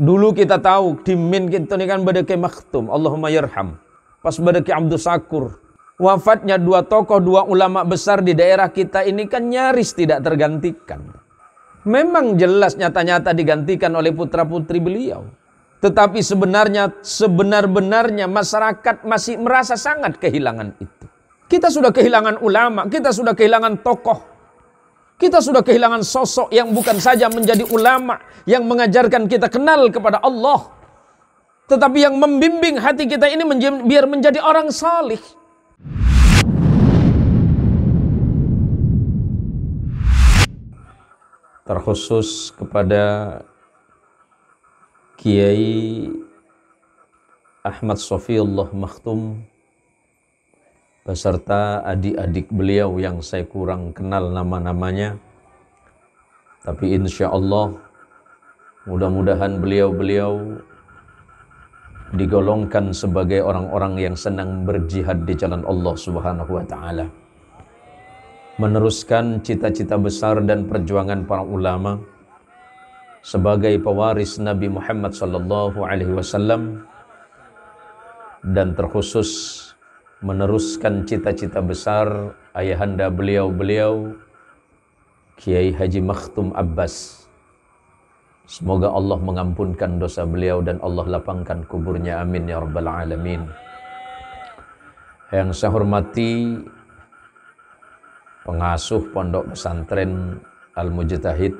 Dulu kita tahu min kita ini kan badaki maktum. Allahumma yarham. Pas badaki Abdul Sakur. Wafatnya dua tokoh, dua ulama besar di daerah kita ini kan nyaris tidak tergantikan. Memang jelas nyata-nyata digantikan oleh putra-putri beliau. Tetapi sebenarnya, sebenar-benarnya masyarakat masih merasa sangat kehilangan itu. Kita sudah kehilangan ulama, kita sudah kehilangan tokoh. Kita sudah kehilangan sosok yang bukan saja menjadi ulama yang mengajarkan kita kenal kepada Allah, tetapi yang membimbing hati kita ini menj biar menjadi orang salih. Terkhusus kepada Kiai Ahmad Sofiullah Maktum beserta adik-adik beliau yang saya kurang kenal nama-namanya. Tapi insya Allah mudah-mudahan beliau-beliau digolongkan sebagai orang-orang yang senang berjihad di jalan Allah Subhanahu wa taala. Meneruskan cita-cita besar dan perjuangan para ulama sebagai pewaris Nabi Muhammad sallallahu alaihi wasallam dan terkhusus meneruskan cita-cita besar ayahanda beliau-beliau Kiai Haji Makhtum Abbas. Semoga Allah mengampunkan dosa beliau dan Allah lapangkan kuburnya. Amin ya rabbal alamin. Yang saya hormati pengasuh Pondok Pesantren Al-Mujtahid.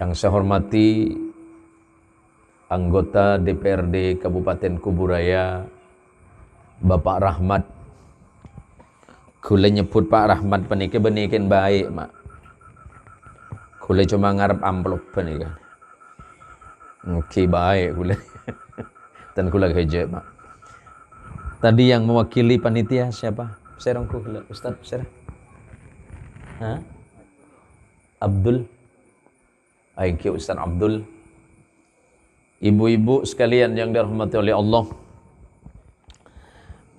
Yang saya hormati anggota DPRD Kabupaten Kuburaya Bapak Rahmat kula nyebut Pak Rahmat peniki benikin baik mak kula cuma ngarep amplop peniki Oke baik kula dan kula kerja mak tadi yang mewakili panitia siapa serongku kula Ustaz serah Hah? Abdul Aiki Ustaz Abdul Ibu-ibu sekalian yang dirahmati oleh Allah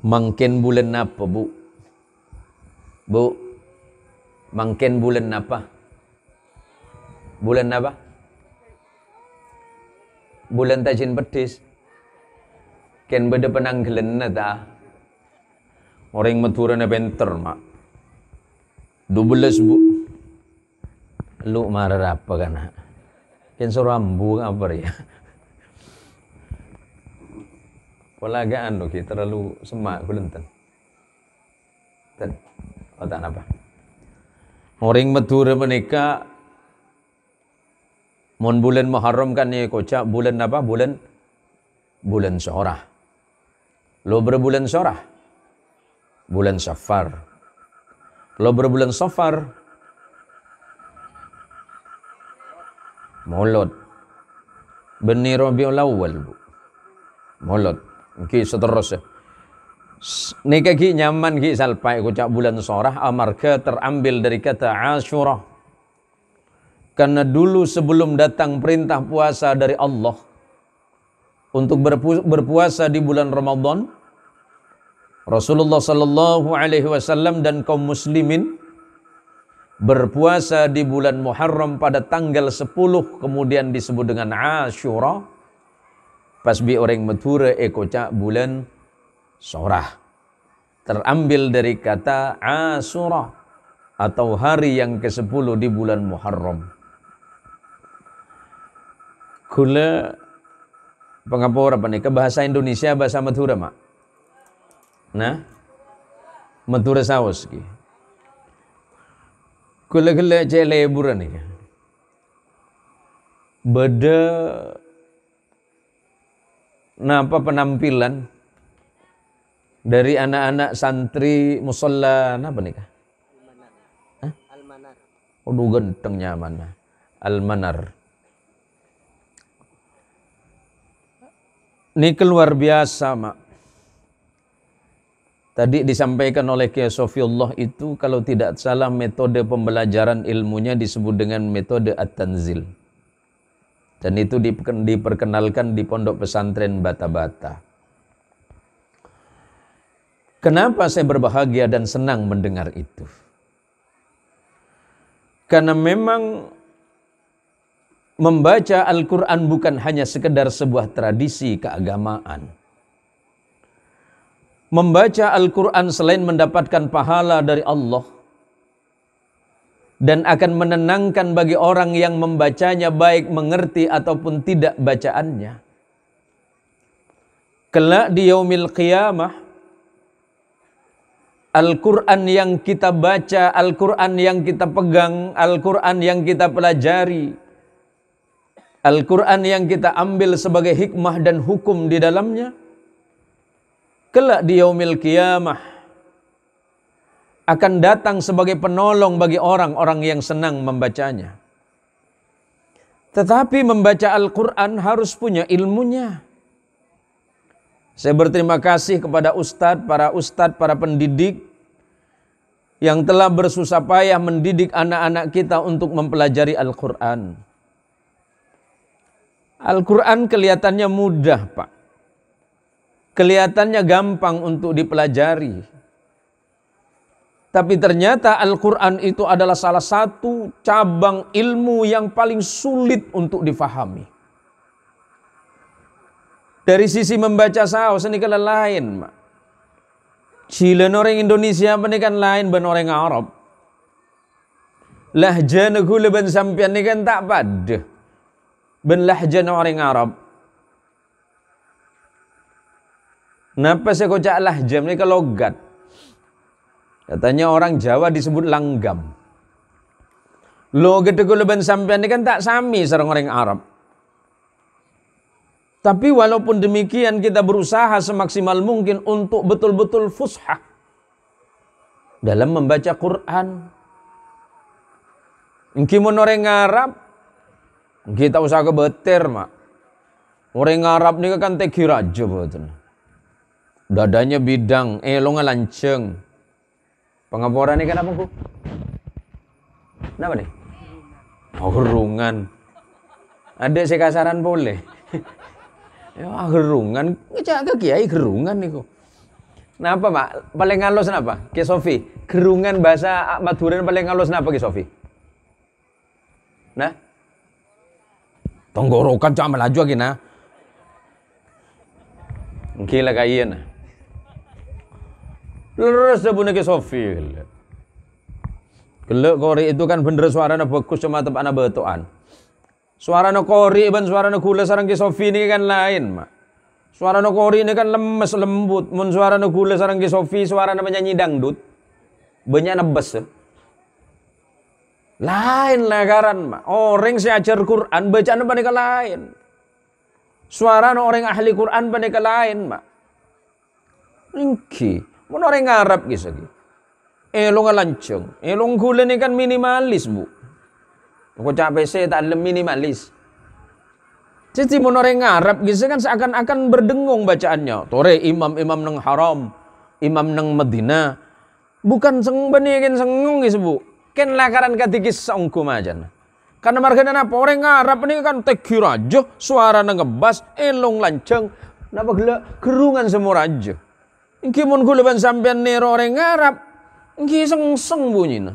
Mungkin bulan apa, Bu? Bu, mungkin bulan apa? Bulan apa? Bulan tak jen pedis. Ken beda penang gelena ta. Orang Madura na benter mak. dua belas bu. Lu marah apa kan? Ken suram bu apa ya? kolagaan loh terlalu semak kulenten dan otak apa Moring Madura menikah mon bulan Muharram kan ya kocak bulan apa? Bulan bulan Syarah. Lo berbulan Syarah. Bulan Safar. Lo berbulan Safar. Molot. Beni Rabiul Awal, Bu. Molot. Oke, terus, nih ya. Nika ki nyaman ki salpai kucak bulan sorah amarga terambil dari kata asyurah. Karena dulu sebelum datang perintah puasa dari Allah untuk berpu berpuasa di bulan Ramadan, Rasulullah Sallallahu Alaihi Wasallam dan kaum muslimin berpuasa di bulan Muharram pada tanggal 10 kemudian disebut dengan Ashura Pas bi orang metura eko cak bulan sorah. Terambil dari kata asura atau hari yang ke-10 di bulan Muharram. Kula pengapura panika bahasa Indonesia bahasa Madura mak. Nah, Madura saus ki. Kula kula buran lebur nih. Beda nah apa penampilan dari anak-anak santri musola? apa nikah? Almanar. Oh gentengnya mana? Almanar. Ini keluar biasa, Mak. Tadi disampaikan oleh Kiai Sofiullah itu kalau tidak salah metode pembelajaran ilmunya disebut dengan metode at-tanzil. Dan itu diperkenalkan di pondok pesantren Bata-Bata. Kenapa saya berbahagia dan senang mendengar itu? Karena memang membaca Al-Quran bukan hanya sekedar sebuah tradisi keagamaan. Membaca Al-Quran selain mendapatkan pahala dari Allah, dan akan menenangkan bagi orang yang membacanya baik mengerti ataupun tidak bacaannya. Kelak di yaumil qiyamah Al-Quran yang kita baca, Al-Quran yang kita pegang, Al-Quran yang kita pelajari, Al-Quran yang kita ambil sebagai hikmah dan hukum di dalamnya, kelak di yaumil qiyamah akan datang sebagai penolong bagi orang-orang yang senang membacanya. Tetapi membaca Al-Quran harus punya ilmunya. Saya berterima kasih kepada ustadz, para ustadz, para pendidik yang telah bersusah payah mendidik anak-anak kita untuk mempelajari Al-Quran. Al-Quran kelihatannya mudah, Pak kelihatannya gampang untuk dipelajari. Tapi ternyata Al-Quran itu adalah salah satu cabang ilmu yang paling sulit untuk difahami. Dari sisi membaca saus ini kan lain. Cilen orang Indonesia ini kan lain ben orang Arab. Lahja negu ben sampian ini kan tak pad. Ben lahja orang Arab. Napa saya kocak lahja ini kalau logat. Katanya orang Jawa disebut langgam. Lo gede kuluban sampean ini kan tak sami serang orang Arab. Tapi walaupun demikian kita berusaha semaksimal mungkin untuk betul-betul fushah dalam membaca Quran. Mungkin orang Arab, kita usah kebetir mak. Orang Arab nih kan tegir aja betul. Dadanya bidang, elongnya eh, lanceng pengeboran ini kenapa ku? Kenapa nih? Oh, gerungan. Ada sih kasaran boleh. ya ah, gerungan, Ngecak ke kiai gerungan kok? kenapa pak? Paling halus kenapa? ke Sofi, gerungan bahasa Madura paling halus kenapa ke Sofi? Nah? Tenggorokan cuman melaju lagi nah. Mungkin Gila kayaknya nah. Lurus sebune ki sofil. Gelek kori itu kan bener suaranya bagus cuma tetap anak betuan. Suaranya kori ban suaranya gula sarang ke sofi ini kan lain mak. Suaranya kori ini kan lemes lembut. Mun suaranya gula sarang ke sofi suaranya penyanyi dangdut. Banyak nebes. Eh. Lain lah karan, mak. Orang oh, si ajar Quran bacaan apa nih lain. Suaranya orang ahli Quran panika lain mak. Ringki. Mun orang Arab gitu, ki sagi. Eh, elong lanceng, elong eh, gulen kan minimalis, Bu. Kok capek saya tak minimalis. Cici mun orang Arab gitu kan seakan-akan berdengung bacaannya. Tore imam-imam neng haram, imam neng Medina. Bukan seng bani kan sengung gitu bu. Ken lakaran katikis sengku majan. Nah. Karena margana apa orang Arab ini kan tekir aja, suara neng ngebas, elong eh, lanceng. Napa gelak gerungan semua aja. Nggih mun kula ben sampean Nero orang Arab, nggih sengseng bunyina.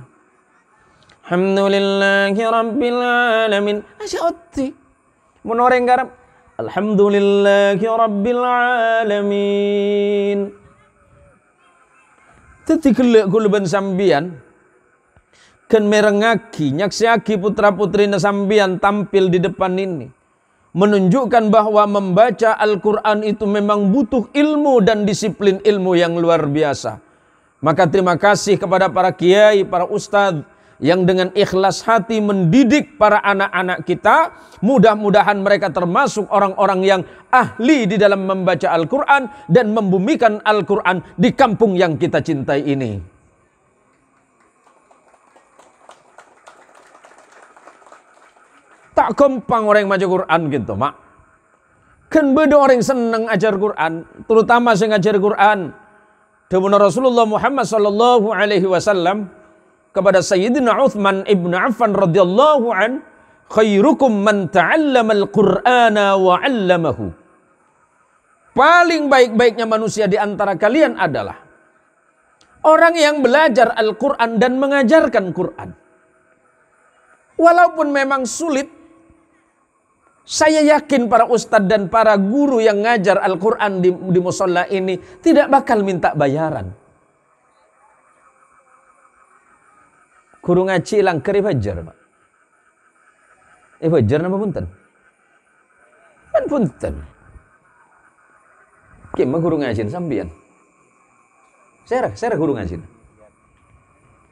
Alhamdulillahi rabbil alamin. Asih oti. Mun orang Arab, Alhamdulillahi rabbil alamin. Tadi kelek kula ben sampean ken merengaki nyaksiaki putra putrinya sampean tampil di depan ini menunjukkan bahwa membaca Al-Quran itu memang butuh ilmu dan disiplin ilmu yang luar biasa. Maka terima kasih kepada para kiai, para ustadz yang dengan ikhlas hati mendidik para anak-anak kita. Mudah-mudahan mereka termasuk orang-orang yang ahli di dalam membaca Al-Quran dan membumikan Al-Quran di kampung yang kita cintai ini. Tak gampang orang yang maca Quran gitu, Mak. Kan beda orang yang seneng ajar Quran, terutama yang ajar Quran. Demun Rasulullah Muhammad sallallahu alaihi wasallam kepada Sayyidina Uthman ibn Affan radhiyallahu an khairukum man ta'allama al-Qur'ana wa 'allamahu. Paling baik-baiknya manusia di antara kalian adalah orang yang belajar Al-Qur'an dan mengajarkan Quran. Walaupun memang sulit saya yakin para ustadz dan para guru yang ngajar Al-Quran di, di musola ini tidak bakal minta bayaran. Guru ngaji ilang keri fajar, Pak. Eh nama punten. Kan punten. Kima guru ngaji sambian. Serah, serah guru ngaji.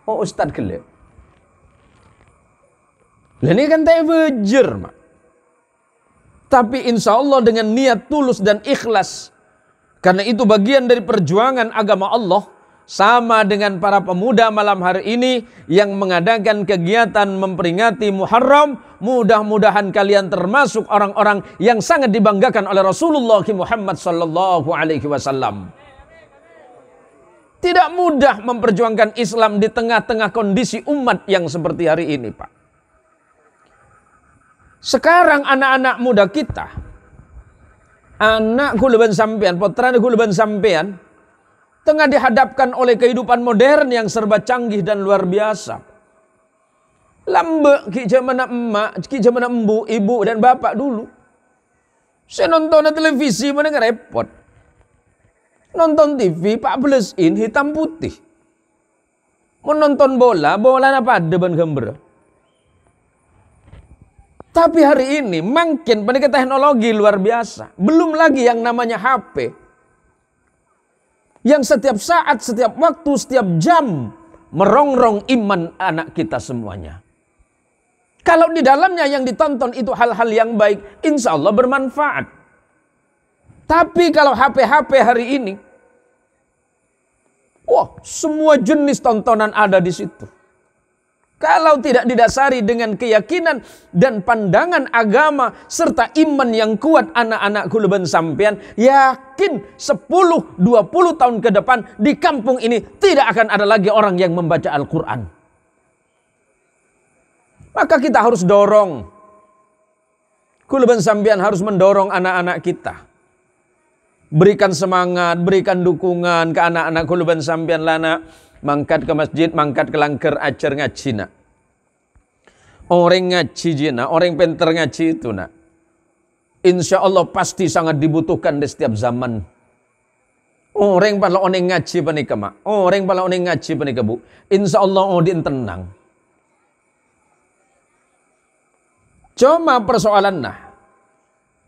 Oh ustadz kelip. Lainnya ini kan tak fajar, Pak. Tapi insya Allah dengan niat tulus dan ikhlas. Karena itu bagian dari perjuangan agama Allah. Sama dengan para pemuda malam hari ini yang mengadakan kegiatan memperingati Muharram. Mudah-mudahan kalian termasuk orang-orang yang sangat dibanggakan oleh Rasulullah Muhammad Sallallahu Alaihi Wasallam. Tidak mudah memperjuangkan Islam di tengah-tengah kondisi umat yang seperti hari ini, Pak. Sekarang anak-anak muda kita, anak guluban sampean, putra guluban sampean, tengah dihadapkan oleh kehidupan modern yang serba canggih dan luar biasa. lambek ki zaman emak, ki zaman embu, ibu dan bapak dulu. Saya nonton televisi mana repot. Nonton TV, Pak Belesin hitam putih. Menonton bola, bola apa ada ban gambar. Tapi hari ini makin peningkatan teknologi luar biasa. Belum lagi yang namanya HP. Yang setiap saat, setiap waktu, setiap jam merongrong iman anak kita semuanya. Kalau di dalamnya yang ditonton itu hal-hal yang baik, insya Allah bermanfaat. Tapi kalau HP-HP hari ini, wah semua jenis tontonan ada di situ. Kalau tidak didasari dengan keyakinan dan pandangan agama serta iman yang kuat anak-anak kuluban sampean yakin 10 20 tahun ke depan di kampung ini tidak akan ada lagi orang yang membaca Al-Qur'an. Maka kita harus dorong kuluban sampean harus mendorong anak-anak kita. Berikan semangat, berikan dukungan ke anak-anak kuluban sampean lana mangkat ke masjid, mangkat ke langker acer ngaji nak. Orang ngaji jina, orang pinter ngaji itu nak. Insya Allah pasti sangat dibutuhkan di setiap zaman. Orang pala oneng ngaji panika mak. Orang pala oneng ngaji panika bu. Insya Allah odin tenang. Cuma persoalan nah.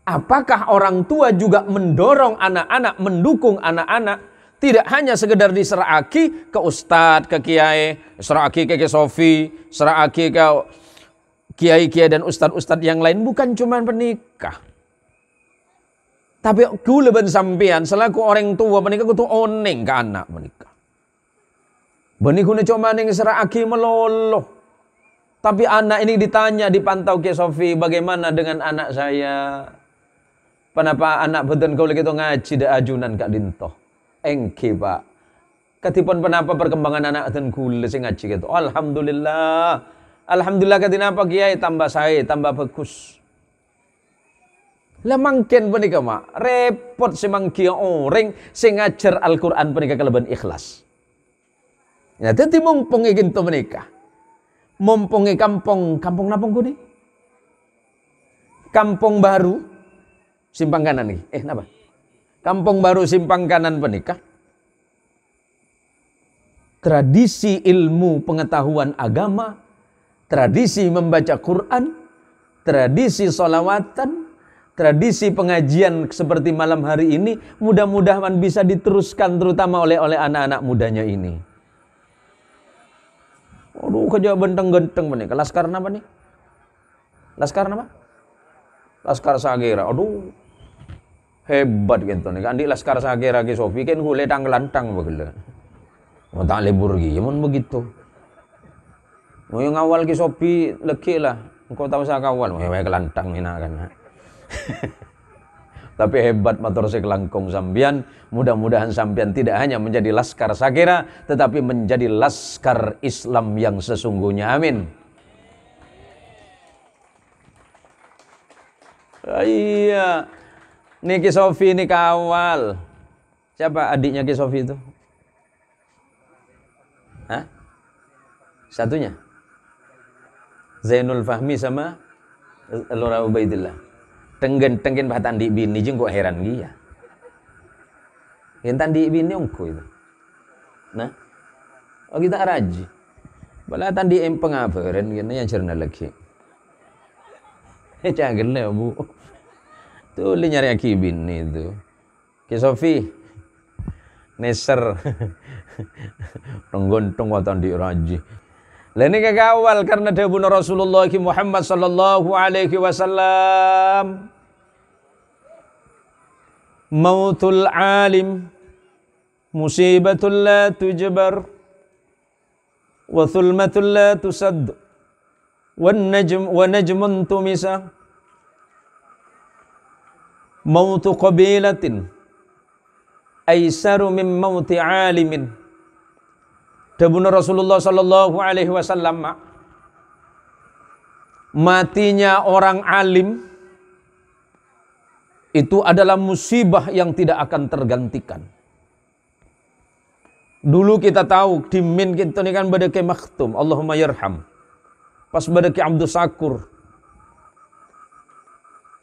Apakah orang tua juga mendorong anak-anak, mendukung anak-anak tidak hanya sekedar diseraki ke ustadz, ke kiai, seraki ke kiai Sofi, seraki ke kiai-kiai dan ustadz-ustadz yang lain. Bukan cuma penikah. Tapi aku ben sampaian selaku orang tua menikah kudu oneng ke anak menikah. Beniku ne cuma neng seraki meloloh. Tapi anak ini ditanya dipantau kiai Sofi bagaimana dengan anak saya? Kenapa anak beten kau lagi ngaji ada ajunan kak dintoh? engke pak katipun penapa perkembangan anak dan kula sing ngaji gitu alhamdulillah alhamdulillah apa kiai tambah saya tambah bagus lah mangken punika mak repot semang kia orang sing ngajar Al-Qur'an punika keleban ikhlas. Ya dadi mumpung ingin to menika. Mumpung kampung kampung napung kuni? Kampung baru simpang kanan nih. Eh napa? Kampung Baru Simpang Kanan Penikah. Tradisi ilmu pengetahuan agama, tradisi membaca Quran, tradisi solawatan, tradisi pengajian seperti malam hari ini mudah-mudahan bisa diteruskan terutama oleh oleh anak-anak mudanya ini. Aduh kerja benteng-genteng menikah. Laskar apa nih? Laskar apa? Laskar Sagira. Aduh hebat gitu nih kan di laskar sakir lagi Sofi kan gue tang lantang begitu mau tak libur gitu ya cuman begitu mau yang awal ki Sofi leki lah engkau tahu saya kawal mau yang kelantang ini kan tapi hebat motor langkung sambian mudah-mudahan sambian tidak hanya menjadi laskar sakira tetapi menjadi laskar Islam yang sesungguhnya amin aiyah Niki Sofi ini kawal. Siapa adiknya Ki Sofi itu? Hah? Satunya? Zainul Fahmi sama eh, Lora Ubaidillah. Tenggen-tenggen bahatan di bini jeng kok heran dia. Hentan di bini ongko itu. Nah, oh kita araji. Bala tandi empeng apa Ren, gini yang cerna lagi. Cagel ya bu. Tuh li nyari akibin itu. Kisofi neser nenggontong watan di raji. Lain ini kekawal karena dia bunuh Rasulullah Muhammad sallallahu alaihi wasallam. Mautul alim musibatul la tujbar wa thulmatul la tusad wa najm wa najmun tumisa mautu qabilatin aisaru min mauti alimin Dabun Rasulullah sallallahu alaihi wasallam matinya orang alim itu adalah musibah yang tidak akan tergantikan. Dulu kita tahu di min kita ini kan badake maktum Allahumma yarham. Pas ke abdu Sakur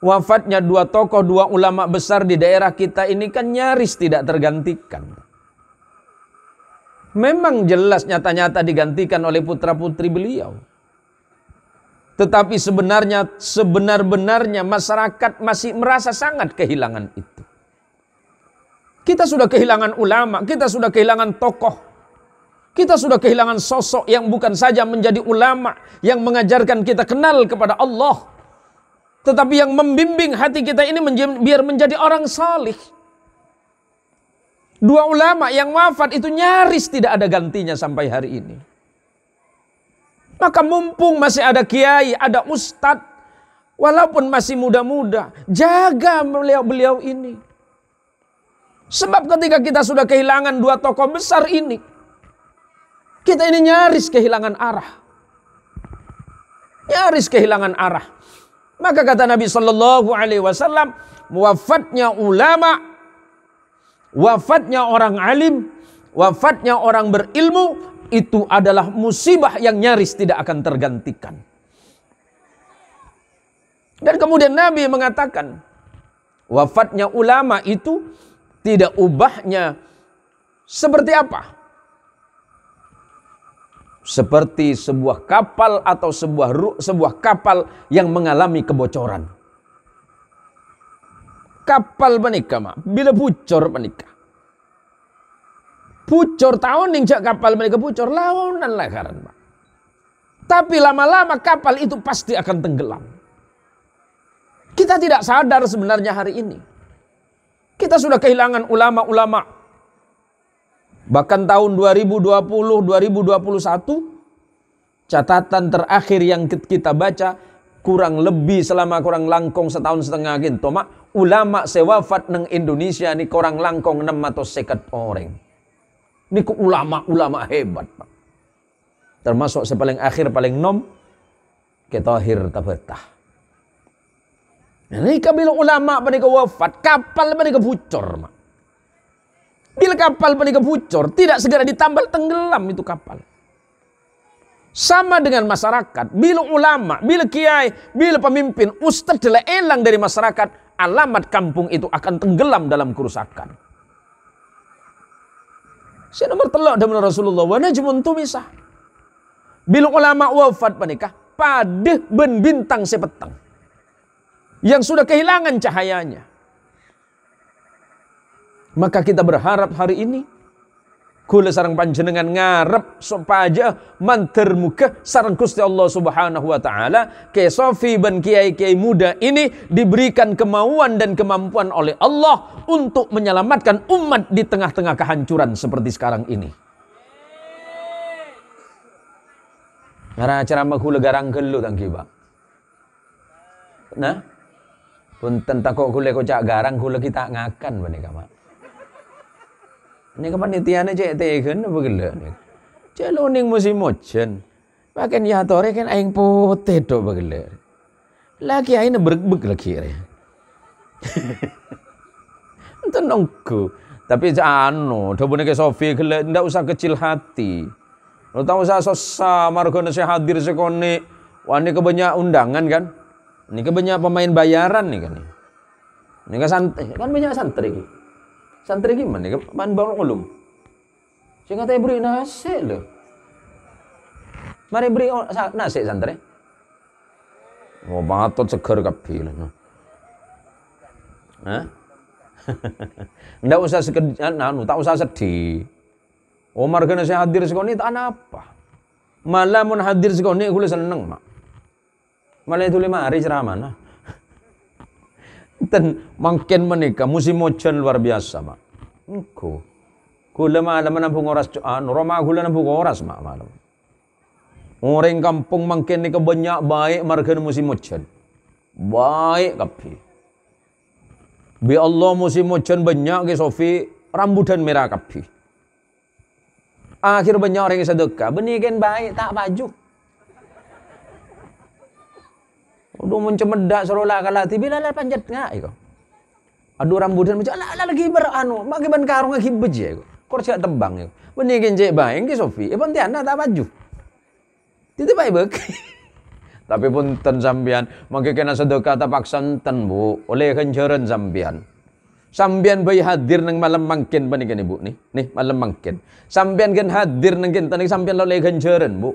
wafatnya dua tokoh, dua ulama besar di daerah kita ini kan nyaris tidak tergantikan. Memang jelas nyata-nyata digantikan oleh putra-putri beliau. Tetapi sebenarnya sebenar-benarnya masyarakat masih merasa sangat kehilangan itu. Kita sudah kehilangan ulama, kita sudah kehilangan tokoh. Kita sudah kehilangan sosok yang bukan saja menjadi ulama yang mengajarkan kita kenal kepada Allah, tetapi yang membimbing hati kita ini biar menjadi orang salih. Dua ulama yang wafat itu nyaris tidak ada gantinya sampai hari ini. Maka mumpung masih ada kiai, ada ustadz, walaupun masih muda-muda, jaga beliau-beliau ini. Sebab ketika kita sudah kehilangan dua tokoh besar ini, kita ini nyaris kehilangan arah. Nyaris kehilangan arah. Maka kata Nabi Shallallahu Alaihi Wasallam, wafatnya ulama, wafatnya orang alim, wafatnya orang berilmu itu adalah musibah yang nyaris tidak akan tergantikan. Dan kemudian Nabi mengatakan, wafatnya ulama itu tidak ubahnya seperti apa? seperti sebuah kapal atau sebuah sebuah kapal yang mengalami kebocoran. Kapal menikah mak, bila bocor menikah. Bocor tahun yang jak kapal menikah bocor lawanan lah karen, mak. Tapi lama-lama kapal itu pasti akan tenggelam. Kita tidak sadar sebenarnya hari ini. Kita sudah kehilangan ulama-ulama Bahkan tahun 2020, 2021 catatan terakhir yang kita baca kurang lebih selama kurang langkong setahun setengah gitu mak ulama sewafat neng Indonesia ini kurang langkong enam atau sekat orang. Ini ku ulama-ulama hebat pak. Termasuk sepaling akhir paling nom kita akhir tabetah. Ini nah, kabilah ulama pada wafat kapal pada kebucor, mak. Bila kapal menikah bocor, tidak segera ditambal, tenggelam itu kapal. Sama dengan masyarakat, bila ulama, bila kiai, bila pemimpin, ustadz telah elang dari masyarakat, alamat kampung itu akan tenggelam dalam kerusakan. Saya nomor telok dengan Rasulullah, wa najmun tumisah. Bila ulama wafat menikah, padeh ben bintang sepetang. Yang sudah kehilangan cahayanya. Maka kita berharap hari ini kula sarang panjenengan ngarep supaya manter muka sarang Gusti Allah Subhanahu wa taala ke Sofi ban kiai-kiai muda ini diberikan kemauan dan kemampuan oleh Allah untuk menyelamatkan umat di tengah-tengah kehancuran seperti sekarang ini. Karena acara makhluk garang gelut tangki bang. Nah, pun tentang kok kule kocak garang kule kita ngakan benih kamar. Ini kepanitiaannya cek tegen apa gila? Cek luning musim mojen. Makin ya hatore kan aing putih dok bagila. Lagi aing berbeg lagi ya. Itu nunggu, Tapi anu, udah punya ke Sofi gila, ndak usah kecil hati. Lo tau usah sosa, margona saya hadir sekone. Wah ini kebanyak undangan kan? Ini kebanyak pemain bayaran nih kan? Ini kan santri, kan banyak santri. Santri gimana? Kapan belum. ulum? Saya kata beri nasi loh. Mari beri nasi santri. Mau oh, batot seger kapil. nah. Tidak usah sekedar, anu, anu, tak usah sedih. Omar oh, kena saya hadir sekoni tak apa. Malah mun hadir sekoni gue seneng mak. Malah itu lima hari ceramah nah. Dan makin menikah musim hujan luar biasa mak. Engko. Gula malam menampung oras anu Roma gula nampung oras mak malam. Orang kampung makin nikah banyak baik mereka musim hujan. Baik kapi. Bi Allah musim hujan banyak ke Sofi rambut dan merah kapi. Akhir banyak orang yang sedekah. Benihkan baik tak baju. mun cemedak seolah kalah bila lah panjat ngak iko. Aduh rambutnya macam ala lagi beranu, bagi ban karung lagi beji ya, iko. Kor cak tembang iko. Benih genje baeng ki Sofi, e ya, pontian tak baju. Tidak baik bek. Tapi pun ten sambian, mangke kena sedekah tak paksa ten bu, oleh kenjeren sambian. Sambian bayi hadir neng malam mangkin panik ini bu, nih, nih malam mangkin. Sambian gen hadir neng gen, tani sambian lo oleh kenjeren bu.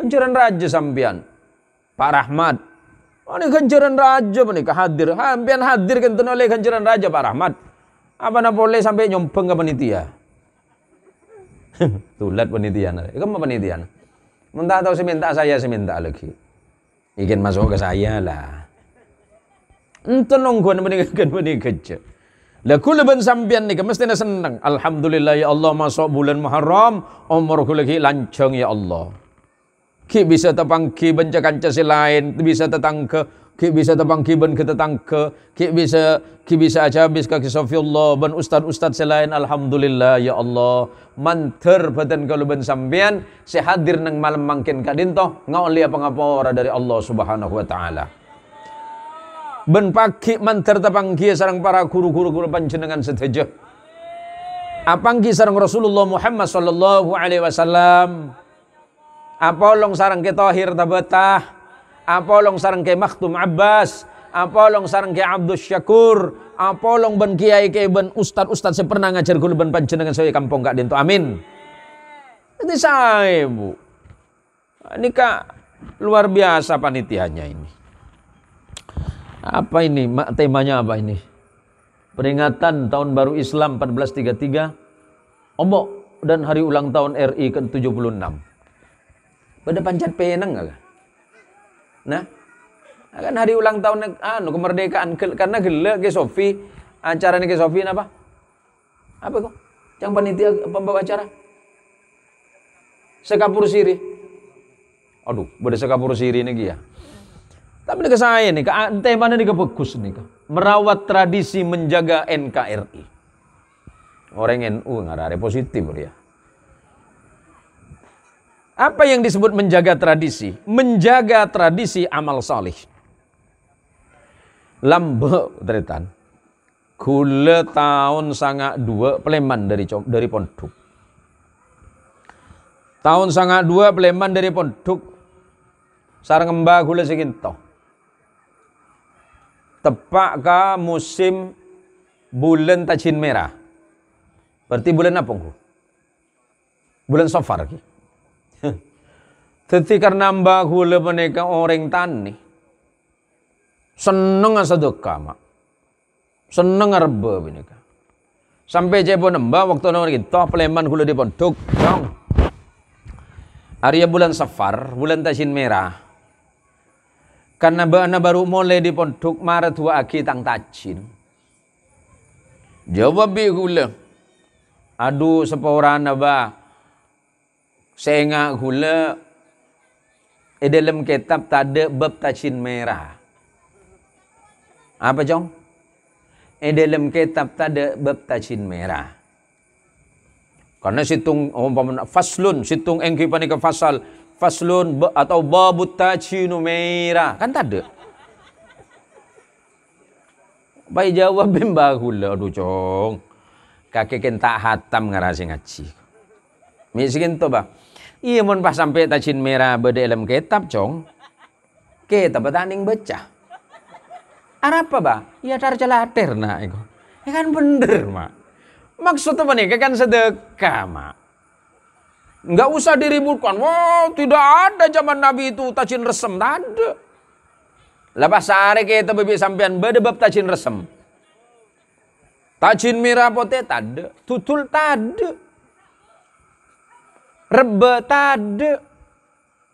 Kenjeren raja sambian. Pak Rahmat, Ah, ini ganjaran raja ini hadir. Hampir hadir kenten oleh ganjaran raja Pak Rahmat. Apa nak boleh sampai nyompeng ke penitia? Tulat penitia. Kamu penitia. Minta atau seminta saya seminta lagi. Ikan masuk ke saya lah. Ente nungguan menikahkan menikah. Lah leban sambian sampeyan nika mesti senang. Alhamdulillah ya Allah masuk bulan Muharram, umurku lagi lancang ya Allah ki bisa tepang ki benca kanca si lain bisa tetang ke ki bisa tepang ki ben ke tetang ke ki bisa ki bisa aja bis ka kisofiullah ben ustad ustad selain alhamdulillah ya Allah manter beten kalau ben sambian sehadir neng malam mangkin kadinto ngauli apa ngapora dari Allah subhanahu wa ta'ala ben paki mantar tapang kia sarang para guru-guru kula panjenengan sedaja apang ki sarang Rasulullah Muhammad sallallahu alaihi wasallam apa long sarang ke Tahir Tabatah. Apa long sarang ke Maktum Abbas? Apa long sarang ke Abdus Syakur? Apa long ben kiai ke ben ustad-ustad sepernah ngajar guru ben panjenengan saya kampung gak dento? Amin. Ini saya bu. Ini kak luar biasa panitianya ini. Apa ini? Temanya apa ini? Peringatan tahun baru Islam 1433. Ombok dan hari ulang tahun RI ke-76. Pada panjat penang lah. Nah, kan hari ulang tahun anu kemerdekaan karena gelek ke Sofi acara ke Sofi apa? Apa kok? Yang panitia pembawa acara? Sekapur siri. Aduh, pada sekapur siri ini ya. Tapi ke saya nih, temanya nih kebekus nih. Merawat tradisi menjaga NKRI. Orang NU nggak ada positif ya. Apa yang disebut menjaga tradisi? Menjaga tradisi amal salih. Lambe tretan. Kula tahun sangat dua peleman dari dari pondok. Tahun sangat dua peleman dari pondok. Sarang emba kula sekinto. Tepak ka musim bulan tajin merah. Berarti bulan apa? Bulan sofar. sofar. Dadi karena mbak kula menika orang tani. Seneng sedekah, Mak. Seneng rebe menika. Sampai jebon mbak waktu nang kita peleman hula di pondok. Arya bulan Safar, bulan Tasin Merah. Karena bana baru mulai di pondok Maret dua aki tang tajin. Jawab bi hula. Aduh seporana nabah saya ingat hula Di eh, dalam kitab tak ada bab tajin merah. Apa jong? Di eh, dalam kitab tak ada bab tajin merah. Karena situng umpama faslun situng engki panika fasal faslun atau babut tacinu merah kan tak ada. Baik jawab bimba gula aduh cong. Kakek kentak hatam ngarasi ngaji. Miskin tu bah. Iya mun pas sampai tajin merah beda dalam kitab cong. Kita bertanding becah. Arab apa ba? Iya tar celater na iko. Ya kan bener mak. Maksud apa nih? Kan sedekah mak. Nggak usah diributkan. Wow, tidak ada zaman Nabi itu tajin resem. Tidak ada. Lepas sehari kita bebek sampean bade bab tajin resem. Tajin merah potet tidak ada. Tutul tidak ada. Rebe tade.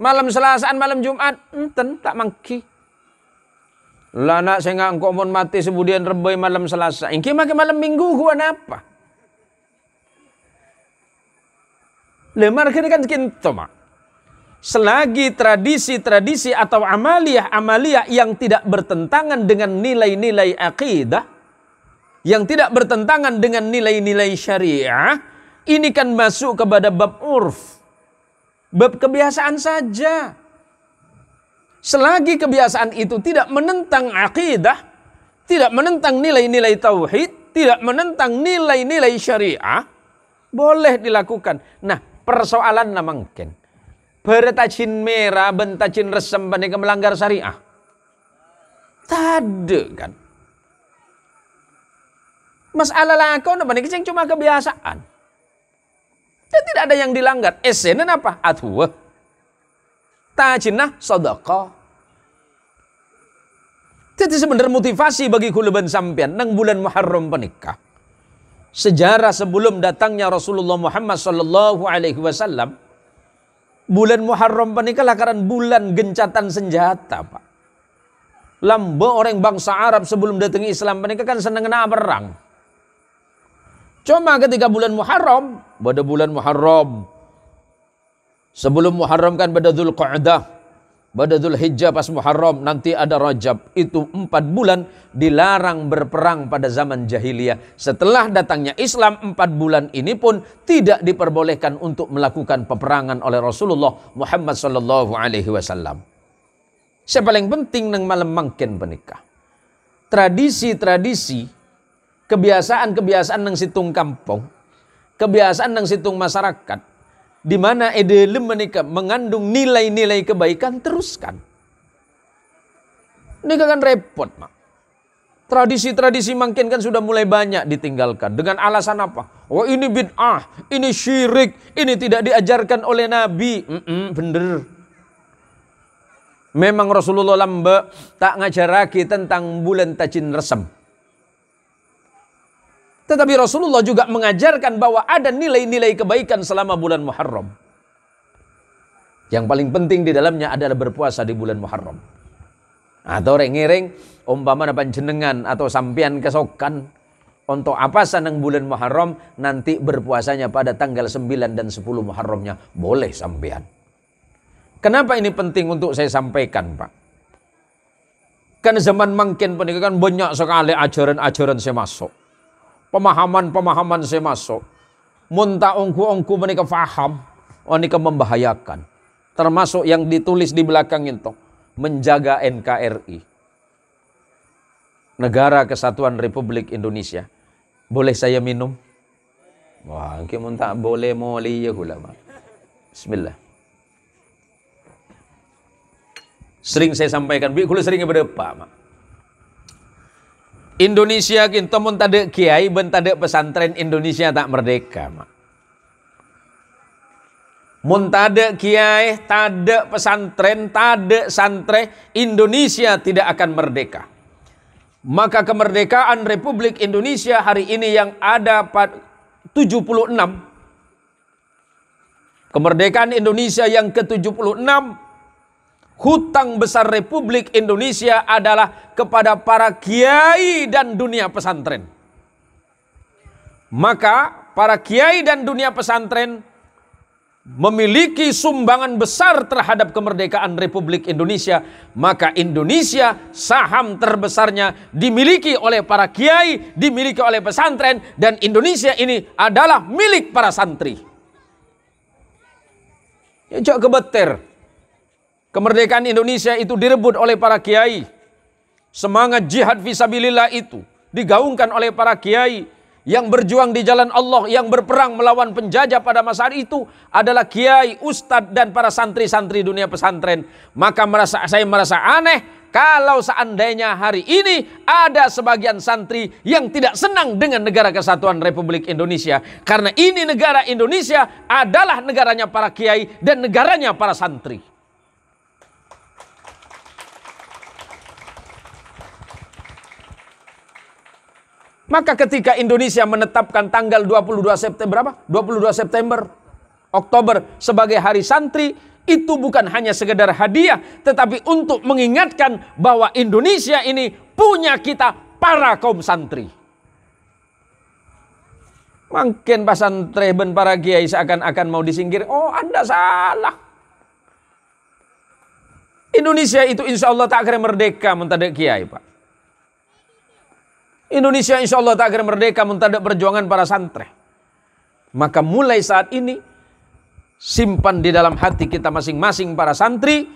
Malam selasaan, malam Jumat. Enten tak mangki. Lah nak saya nggak engkau mau mati sebudian rebe malam selasa. Ingki makin malam minggu gua napa? Lemar kini kan kinto mak. Selagi tradisi-tradisi atau amaliah-amaliah yang tidak bertentangan dengan nilai-nilai akidah, yang tidak bertentangan dengan nilai-nilai syariah, ini kan masuk kepada bab urf. Bab kebiasaan saja. Selagi kebiasaan itu tidak menentang akidah, tidak menentang nilai-nilai tauhid, tidak menentang nilai-nilai syariah, boleh dilakukan. Nah, persoalan namangken. Bertajin merah, bentajin resem, pandai melanggar syariah. Tade kan. Masalah lakon, pandai cuma kebiasaan dan tidak ada yang dilanggar. Esenen apa? Atwa. Tajinah sodakoh. Jadi sebenarnya motivasi bagi kuluban sampian nang bulan Muharram penikah. Sejarah sebelum datangnya Rasulullah Muhammad sallallahu alaihi wasallam bulan Muharram penikah lakaran bulan gencatan senjata, Pak. Lamba orang bangsa Arab sebelum datang Islam penikah kan seneng perang. Cuma ketika bulan Muharram, pada bulan Muharram, sebelum Muharram kan pada Dhul Qa'dah, pada Dhul Hijjah pas Muharram, nanti ada Rajab. Itu empat bulan dilarang berperang pada zaman jahiliyah. Setelah datangnya Islam, empat bulan ini pun tidak diperbolehkan untuk melakukan peperangan oleh Rasulullah Muhammad SAW. Alaihi Wasallam. Saya paling penting nang malam mangkin menikah Tradisi-tradisi kebiasaan-kebiasaan nang situng kampung, kebiasaan nang situng masyarakat, di mana edelem menikah mengandung nilai-nilai kebaikan teruskan. Ini kan repot, mak. Tradisi-tradisi mungkin kan sudah mulai banyak ditinggalkan. Dengan alasan apa? Oh ini bid'ah, ini syirik, ini tidak diajarkan oleh Nabi. Mm -mm, bener. Memang Rasulullah lamba tak ngajar lagi tentang bulan tajin resem. Tetapi Rasulullah juga mengajarkan bahwa ada nilai-nilai kebaikan selama bulan Muharram. Yang paling penting di dalamnya adalah berpuasa di bulan Muharram. Atau rengiring, umpama umpama jenengan atau sampian kesokan untuk apa sanang bulan Muharram nanti berpuasanya pada tanggal 9 dan 10 Muharramnya boleh sampean. Kenapa ini penting untuk saya sampaikan Pak? Kan zaman makin pendidikan banyak sekali ajaran-ajaran saya masuk pemahaman-pemahaman saya masuk. Munta ongku-ongku menika faham, oh, menika membahayakan. Termasuk yang ditulis di belakang itu. Menjaga NKRI. Negara Kesatuan Republik Indonesia. Boleh saya minum? Wah, mungkin munta boleh moli ya ulama. Bismillah. Sering saya sampaikan, bi sering berdepak, Mak. Indonesia kini temun tade kiai ben tade pesantren Indonesia tak merdeka mak. Mun kiai, tade pesantren, tade santre, Indonesia tidak akan merdeka. Maka kemerdekaan Republik Indonesia hari ini yang ada pada 76 kemerdekaan Indonesia yang ke-76 hutang besar Republik Indonesia adalah kepada para kiai dan dunia pesantren. Maka para kiai dan dunia pesantren memiliki sumbangan besar terhadap kemerdekaan Republik Indonesia, maka Indonesia saham terbesarnya dimiliki oleh para kiai, dimiliki oleh pesantren, dan Indonesia ini adalah milik para santri. Ya, jauh kebeter. Kemerdekaan Indonesia itu direbut oleh para kiai. Semangat jihad visabilillah itu digaungkan oleh para kiai yang berjuang di jalan Allah, yang berperang melawan penjajah pada masa itu adalah kiai, ustadz dan para santri-santri dunia pesantren. Maka merasa saya merasa aneh kalau seandainya hari ini ada sebagian santri yang tidak senang dengan negara kesatuan Republik Indonesia. Karena ini negara Indonesia adalah negaranya para kiai dan negaranya para santri. Maka ketika Indonesia menetapkan tanggal 22 September apa? 22 September Oktober sebagai hari santri itu bukan hanya sekedar hadiah tetapi untuk mengingatkan bahwa Indonesia ini punya kita para kaum santri. Mungkin pasantren ben para kiai seakan-akan mau disingkir. Oh, Anda salah. Indonesia itu insya Allah tak akan merdeka mentadek kiai, Pak. Indonesia insya Allah tak akan merdeka mentadak perjuangan para santri. Maka mulai saat ini, simpan di dalam hati kita masing-masing para santri,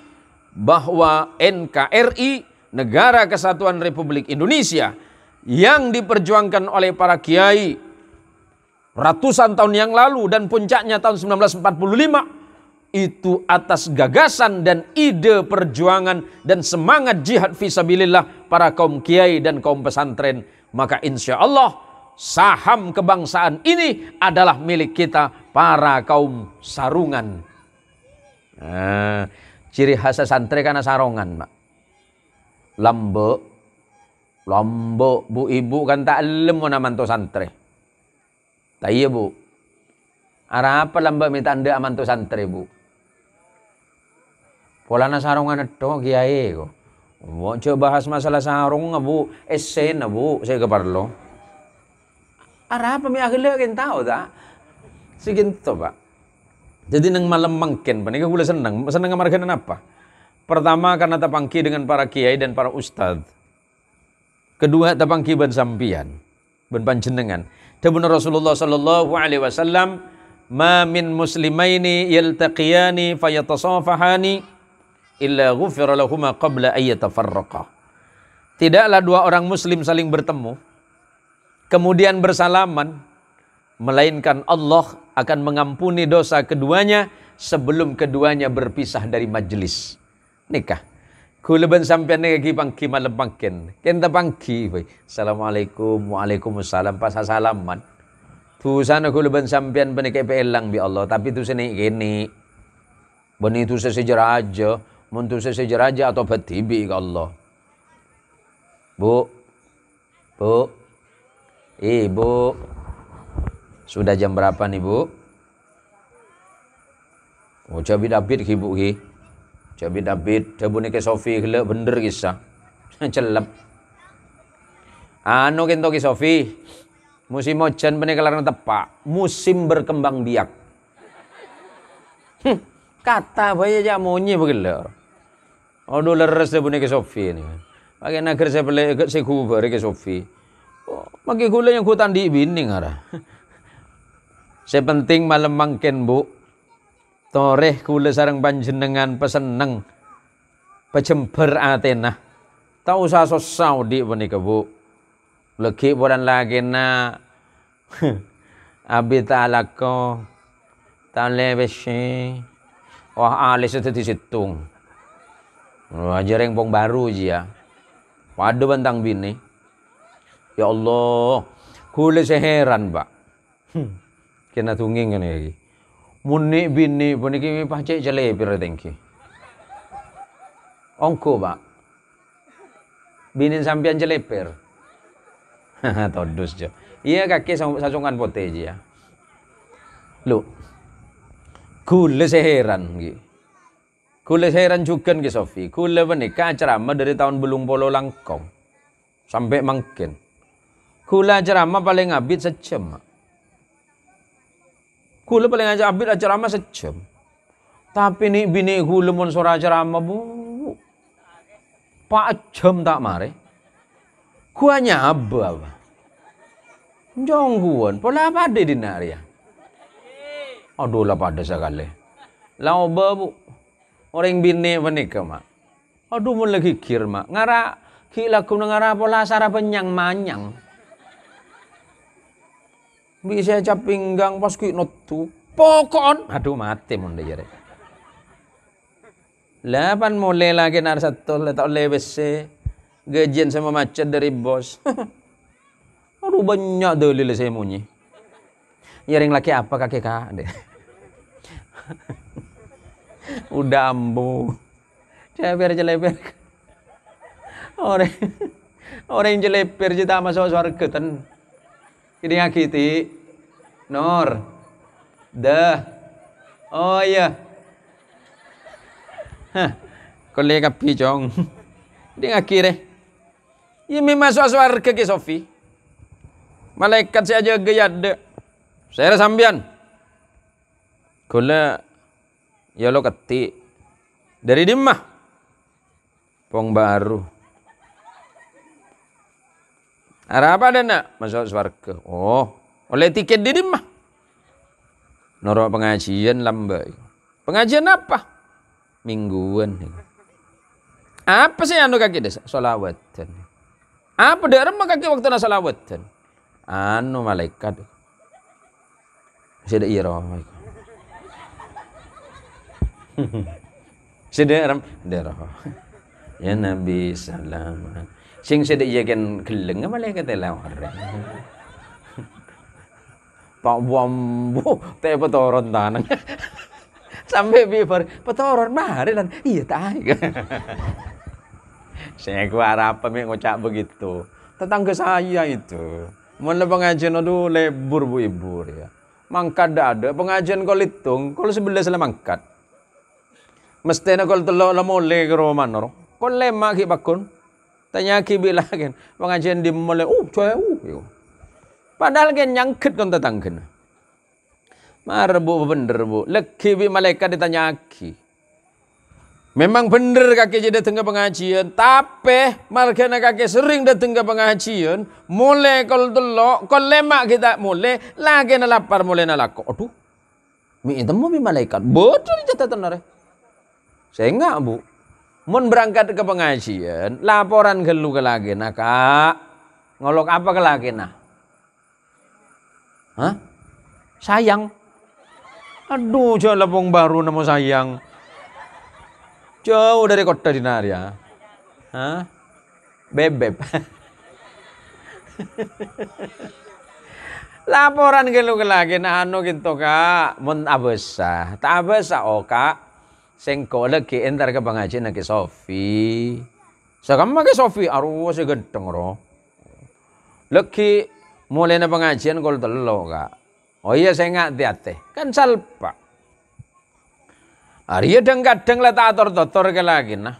bahwa NKRI, Negara Kesatuan Republik Indonesia, yang diperjuangkan oleh para kiai ratusan tahun yang lalu dan puncaknya tahun 1945, itu atas gagasan dan ide perjuangan dan semangat jihad visabilillah para kaum kiai dan kaum pesantren maka insya Allah saham kebangsaan ini adalah milik kita para kaum sarungan. Nah, ciri khas santri karena Sarungan, mak. Lambo, lambe bu ibu kan tak nama tu santri. Tak iya bu. Arah apa lambo minta anda amanto santri bu? Polana nasarungan itu kiai kok. Wo, coba bahas masalah sarung nggak bu, esen nggak bu, saya Arah Arapa may akhila kin tao da. Sige to pak. Jadi neng malam mungkin, nika gula seneng, seneng nga kenapa? apa? Pertama karena tapangki dengan para kiai dan para ustad. Kedua tapangki ban sampian, ban panjenengan. Debun Rasulullah sallallahu alaihi wasallam, "Ma min muslimaini yaltaqiyani fayatasafahani" illa ghufira lahuma qabla ayyatafarraqa. Tidaklah dua orang muslim saling bertemu kemudian bersalaman melainkan Allah akan mengampuni dosa keduanya sebelum keduanya berpisah dari majelis nikah. Kuleban ben sampeyan iki pangki malem pangkin. Kenta pangki. Assalamualaikum waalaikumsalam pas salaman. Tu sana kuleban ben sampeyan pelang bi Allah tapi tu sini gini. Benih itu sejarah aja. Mundur aja atau batibi ke Allah. Bu. Bu. Ibu. Sudah jam berapa nih, Bu? Oh, cabi dapit ki Bu ki. dapit. dapit, tabune ke Sofi gele bener kisah. Celep. Anu kento ki Sofi. Musim hujan penekalan tepak, musim berkembang biak. Hm, kata bayi aja monyet begitu. Odo oh, leres deh punya ke Sofi ini kan. Pakai nager saya beli ke si kubu ke Sofi. Maki oh, gula yang kutan di bining ara. Saya penting malam mangken bu. Toreh kule sarang panjenengan peseneng. Pejember Athena. Tahu usah sosau di ke bu. Legi bulan lagi na. Abi ta'alako. Talebesi. Wah alis itu disitung. Wajar yang rengpong baru ji ya. Waduh bantang bini. Ya Allah, kulit seheran heran, Pak. Hmm. Kena tunggingan kan ya. Muni bini puniki pacek jale pira tengki. Ongko, Pak. Bini sampian jeleper. todus jo. Iya kaki sasongan putih ji ya. Lu, kulit seheran heran gitu. Kule heran rancukan ke Sofi. Kule menikah ceramah dari tahun belum polo langkong. Sampai mungkin Kule ceramah paling abit sejam. Kule paling aja abid ceramah sejam. Tapi nih bini kule mun sora ceramah bu. Pak jam tak mare. Kuanya apa? Jongguan. Pola apa deh di naria? Ya? Aduh lah pada sekali. Lau bu. Orang bini menikah mak. Aduh mulai lagi kir mak. Ngara kila kuna ngara pola sara penyang manyang. Bisa cap pinggang pas kui notu. Pokon. Aduh mati mun dia jare. Lapan mulai lagi nar satu letak lewes gajian sama macet dari bos. Aduh banyak dalil saya munyi. Yaring laki apa kakek kak udah ambu ceper jeleper orang orang jeleper cita masuk surga ten kini ngakiti nor dah oh iya hah kolega pijong dia ngakire ini iya, masuk surga ke Sofi malaikat saja aja de saya sambian kula ya lo ketik dari dimah pong baru arah apa ada nak masuk swarga oh oleh tiket di dimah norok pengajian lambai pengajian apa mingguan apa sih anu kaki desa solawatan apa darah kaki waktu nasa solawatan anu malaikat Saya tidak iya Sederam deroh. Ya Nabi salam. Sing sedek iya jagan geleng lah orang Pak Wambo teh petoron tanang. Sampai biar petoron mahari dan iya tak. saya gua apa mi ngucap begitu. Tetangga saya itu. Mana pengajian aduh lebur bu ibur ya. Mangkat dah ada pengajian kau litung, kalau sebelah salah mangkat nak kalau telok lamo le gro manoro kol kau ma ki bakun tanya ki bilagen pengajian di mole uh coy uh padahal gen kan nyangkut kon tatangken mar bu bener bu leki bi malaikat ditanyaki Memang bener kakek jadi datang pengajian, tapi markana kakek sering datang ke pengajian, mulai kalau dulu, kalau lemak kita mulai, lagi nalapar mulai nalako. Aduh, mi itu mau malaikat, betul catatan nare. Saya enggak, Bu. Mun berangkat ke pengajian, laporan gelu ke lagi, nah kak. Ngolok apa ke lagi, nah? Hah? Sayang. Aduh, jauh lepung baru nama sayang. Jauh dari kota dinar ya. Hah? Bebek. Laporan gelu ke lagi, nah anu gitu kak. Mun abesah. Tak abesah, oh kak. Sengko golek entar ke pengajian ke Sofi. Sakam ke Sofi arwah si gedeng ro. Leki mulai pengajian kol telo kak. Oh iya saya nggak diate, kan salpa. Arya deng kadeng lah tator tator ke lagi nah.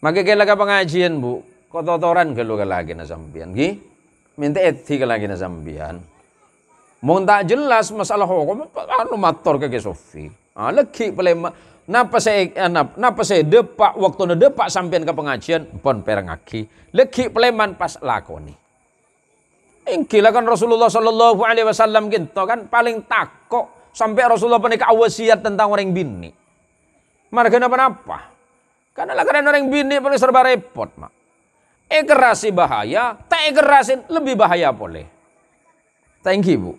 Maka ke lagi pengajian bu, kotoran ke lu ke lagi nah sambian ki. Minta eti ke lagi nah sambian. Mau tak jelas masalah hukum, anu mator ke Sofi. Ah, legi pelema. Napa saya anap? Eh, napa saya depak waktu depak sampean ke pengajian pon aki, lagi peleman pas lakoni. Ingkilah kan Rasulullah Shallallahu Alaihi Wasallam gitu kan paling takok sampai Rasulullah pernah wasiat tentang orang bini. Mereka kenapa-napa? Karena lah karena orang bini paling serba repot mak. Ekerasi eh, bahaya, tak ekerasin lebih bahaya boleh. Thank you bu.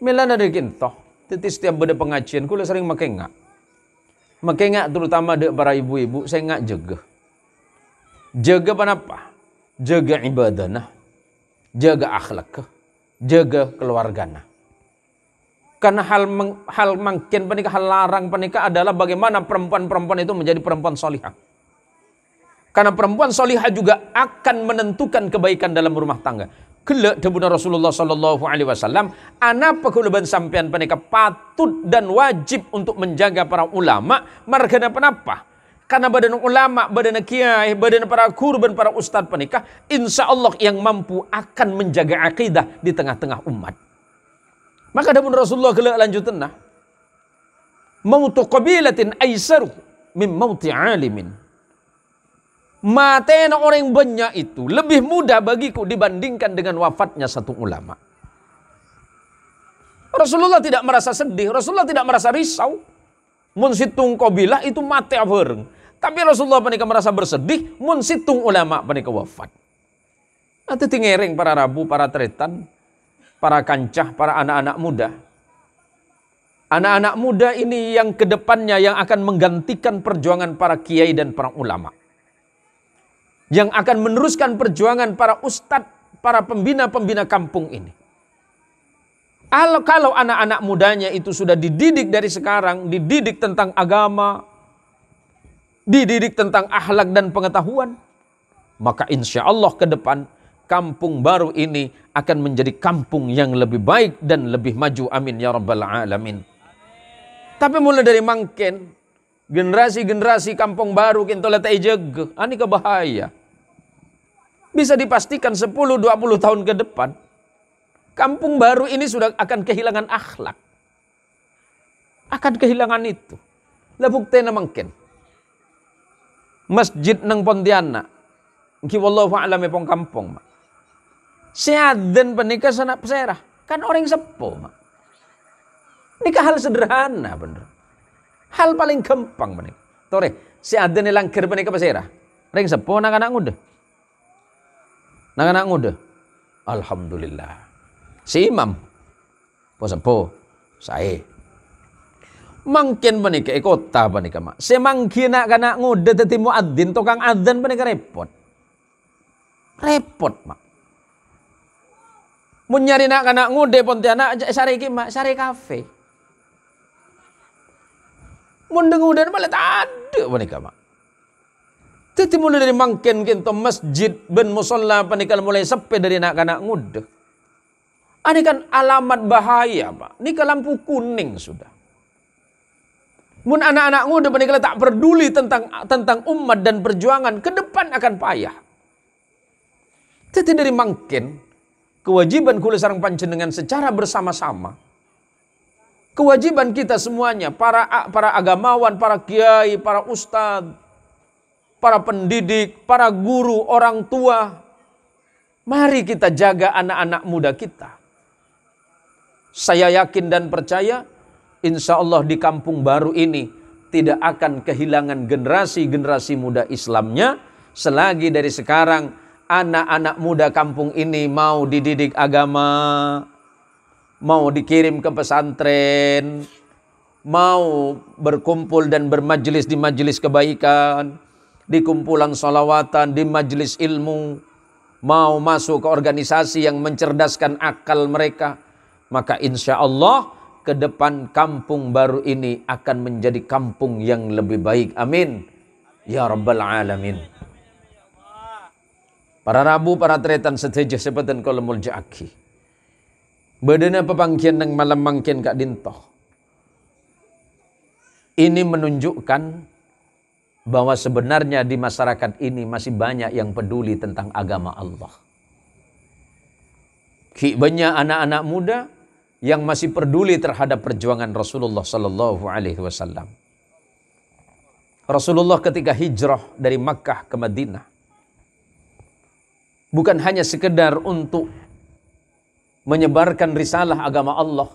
Mila dekin toh. Tetapi setiap benda pengajian kula sering make ngak. terutama dek para ibu-ibu saya ngak jaga. Jaga apa? Jaga ibadahnya, Jaga akhlak. Jaga keluarga nah. Karena hal meng, hal mungkin penikah hal larang penikah adalah bagaimana perempuan-perempuan itu menjadi perempuan solihah. Karena perempuan solihah juga akan menentukan kebaikan dalam rumah tangga gelek demun Rasulullah sallallahu alaihi wasallam ana pekuluban sampean panika patut dan wajib untuk menjaga para ulama margana kenapa karena badan ulama, badan kiai, badan para guru, dan para ustadz penikah, insya Allah yang mampu akan menjaga akidah di tengah-tengah umat. Maka damun Rasulullah gelak lanjutan nah. Mautu qabilatin aisaru mim mauti alimin. Maten orang banyak itu lebih mudah bagiku dibandingkan dengan wafatnya satu ulama. Rasulullah tidak merasa sedih, Rasulullah tidak merasa risau. Munsitung kobilah itu mati abareng. Tapi Rasulullah panika merasa bersedih, munsitung ulama panika wafat. Nanti tingering para rabu, para tretan, para kancah, para anak-anak muda. Anak-anak muda ini yang kedepannya yang akan menggantikan perjuangan para kiai dan para ulama yang akan meneruskan perjuangan para ustadz, para pembina-pembina kampung ini. Kalau anak-anak mudanya itu sudah dididik dari sekarang, dididik tentang agama, dididik tentang ahlak dan pengetahuan, maka insya Allah ke depan kampung baru ini akan menjadi kampung yang lebih baik dan lebih maju. Amin ya rabbal alamin. Tapi mulai dari Mangken, generasi-generasi kampung baru kita letak ijeg ini kebahaya bisa dipastikan 10-20 tahun ke depan kampung baru ini sudah akan kehilangan akhlak akan kehilangan itu lah buktena mungkin masjid nang Pontianak ki wallahu a'lam ya pong kampung mak seaden penikah sanak peserah kan orang sepo mak nikah hal sederhana bener Hal paling gampang menik. Tore, si adene langkir menik apa sira? Ring sepo nak anak muda. nak anak muda. Alhamdulillah. Si imam. Po sepo. Saya. Mungkin menik kota menik mak. nak anak muda tetapi adin. tukang adzan menik repot. Repot mak. Menyari nyari nak anak muda Pontianak sare kima, mak kafe. Mundeng udah malah tak ada panikah mak. Tetapi mulai dari mangken kento masjid ben musola panikah mulai sepi dari anak-anak muda. Ini ah, kan alamat bahaya pak. Ini lampu kuning sudah. Mun anak-anak muda panikah tak peduli tentang tentang umat dan perjuangan ke depan akan payah. Tetapi dari mangken kewajiban kula pancen dengan secara bersama-sama Kewajiban kita semuanya, para para agamawan, para kiai, para ustadz, para pendidik, para guru, orang tua. Mari kita jaga anak-anak muda kita. Saya yakin dan percaya, insya Allah di kampung baru ini tidak akan kehilangan generasi-generasi muda Islamnya selagi dari sekarang anak-anak muda kampung ini mau dididik agama, mau dikirim ke pesantren, mau berkumpul dan bermajelis di majelis kebaikan, di kumpulan solawatan, di majelis ilmu, mau masuk ke organisasi yang mencerdaskan akal mereka, maka insya Allah ke depan kampung baru ini akan menjadi kampung yang lebih baik. Amin. Ya Rabbal Alamin. Para Rabu, para Tretan setuju sebatan kolomul ja'aki. Badannya pepangkian yang malam mangkian kak dintoh. Ini menunjukkan bahwa sebenarnya di masyarakat ini masih banyak yang peduli tentang agama Allah. Banyak anak-anak muda yang masih peduli terhadap perjuangan Rasulullah Sallallahu Alaihi Wasallam. Rasulullah ketika hijrah dari Makkah ke Madinah bukan hanya sekedar untuk menyebarkan risalah agama Allah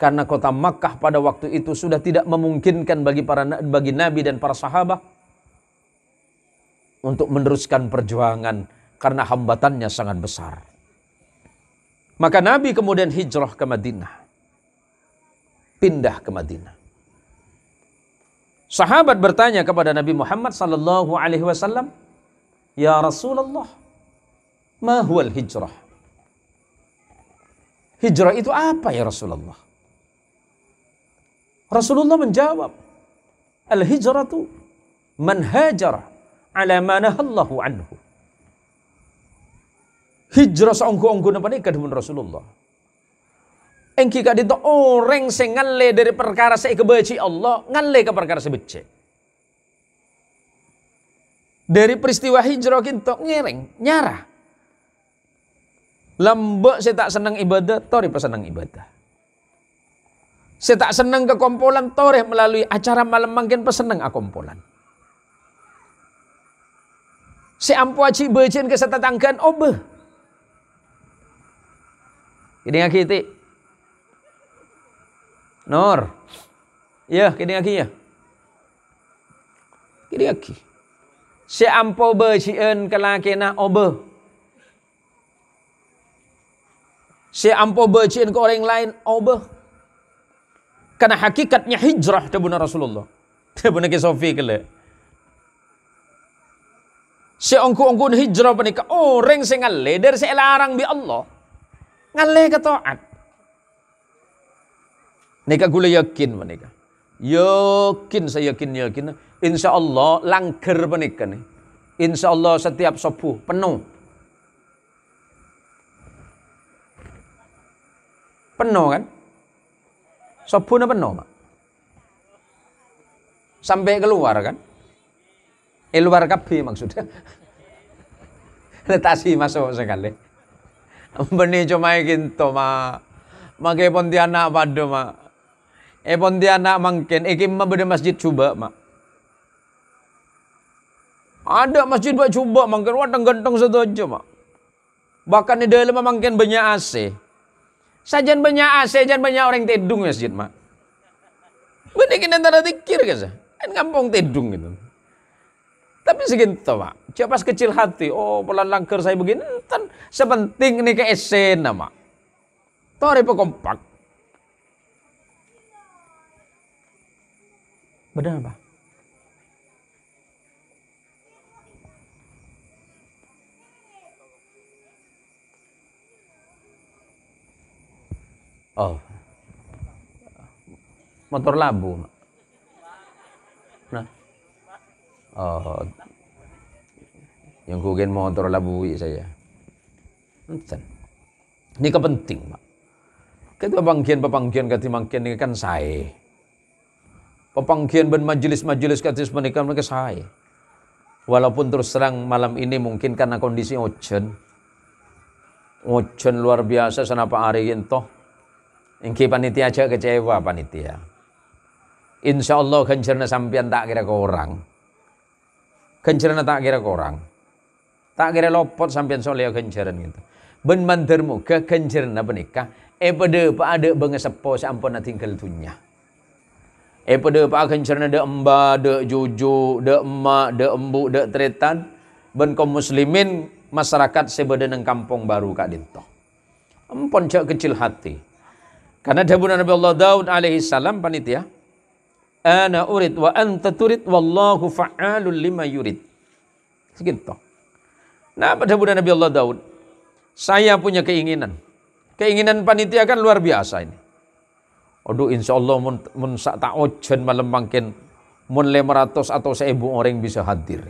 karena kota Makkah pada waktu itu sudah tidak memungkinkan bagi para bagi nabi dan para sahabat untuk meneruskan perjuangan karena hambatannya sangat besar. Maka Nabi kemudian hijrah ke Madinah. Pindah ke Madinah. Sahabat bertanya kepada Nabi Muhammad sallallahu alaihi wasallam, "Ya Rasulullah, ma al hijrah?" Hijrah itu apa ya Rasulullah? Rasulullah menjawab, al itu man hajar ala manahallahu anhu. Hijrah seongko-ongko napa nikah Rasulullah. Engki kak dito orang oh, sing ngale dari perkara saya kebaci Allah, ngale ke perkara saya benci. Dari peristiwa hijrah kinto ngereng, nyarah. Lembek saya tak senang ibadah, toreh pesenang ibadah. Saya tak senang kekompolan, toreh melalui acara malam makin pesenang akompolan. Saya ampu aci bejen ke setetanggaan obe. Oh, kini lagi ti. Nor, Ya, kini lagi ya. Kini lagi. Saya ampu bejen ke lakina obe. Oh, Si ampo beciin ke orang lain obeh. Karena hakikatnya hijrah tebuna Rasulullah. Tebuna ke Sofi le. Si ongku ongku hijrah panika oh, orang saya ngale dari saya larang bi Allah. Ngale ke taat. Nika gula yakin menikah. Yakin saya yakin yakin. Insya Allah langker menikah nih. Insya Allah setiap subuh penuh Penuh kan? Sobuna penuh, mak, Sampai keluar kan? Keluar eh, kabi maksudnya. Letasi masuk sekali. benih cuma gitu, ma. Makai eh, Pontianak pada, ma. E eh, Pontianak mungkin. Iki ma beda masjid coba, ma. Ada masjid buat coba, mungkin. Wah, gentong satu aja, ma. Bahkan di dalam mungkin banyak asih Sajan banyak AC, sajan banyak orang tedung masjid ya, mak. Benekin antara tikir kan Kan kampung tedung gitu. Tapi segitu mak. pas kecil hati. Oh pelan langker saya begini. Tan sepenting nih ke esen nama. Tori kompak. Benar pak. Oh. Motor labu. Nah. Oh. Yang kugen motor labu saya. Enten. Ini kepenting, Pak. ketua bangkian pepangkian kati mangkian ini kan saya. Pepangkian ben majelis-majelis kati menikah mereka saya. Walaupun terus terang malam ini mungkin karena kondisi ojen. Ojen luar biasa senapa hari toh Engki panitia aja kecewa panitia. Insya Allah kencerna sampean tak kira ke orang. kencerna tak kira ke orang. Tak kira lopot sampean soleh kencerna gitu. Ben mandir muka genjerna menikah. Eh pada pada bengesepo sampun tinggal dunia. E pada pak kencerna de emba, de juju, de emak, de embu, de tretan. Ben kaum muslimin masyarakat sebeda neng kampung baru kak dito, Empon cek kecil hati. Karena dahulu Nabi Allah Daud alaihi salam panitia. Ana urid wa anta turid wallahu fa'alul lima yurid. Segitu. Nah, pada budak Nabi Allah Daud, saya punya keinginan. Keinginan panitia kan luar biasa ini. Aduh, insya Allah mun, mun sak tak ojen malam makin mun ratus atau seibu orang bisa hadir.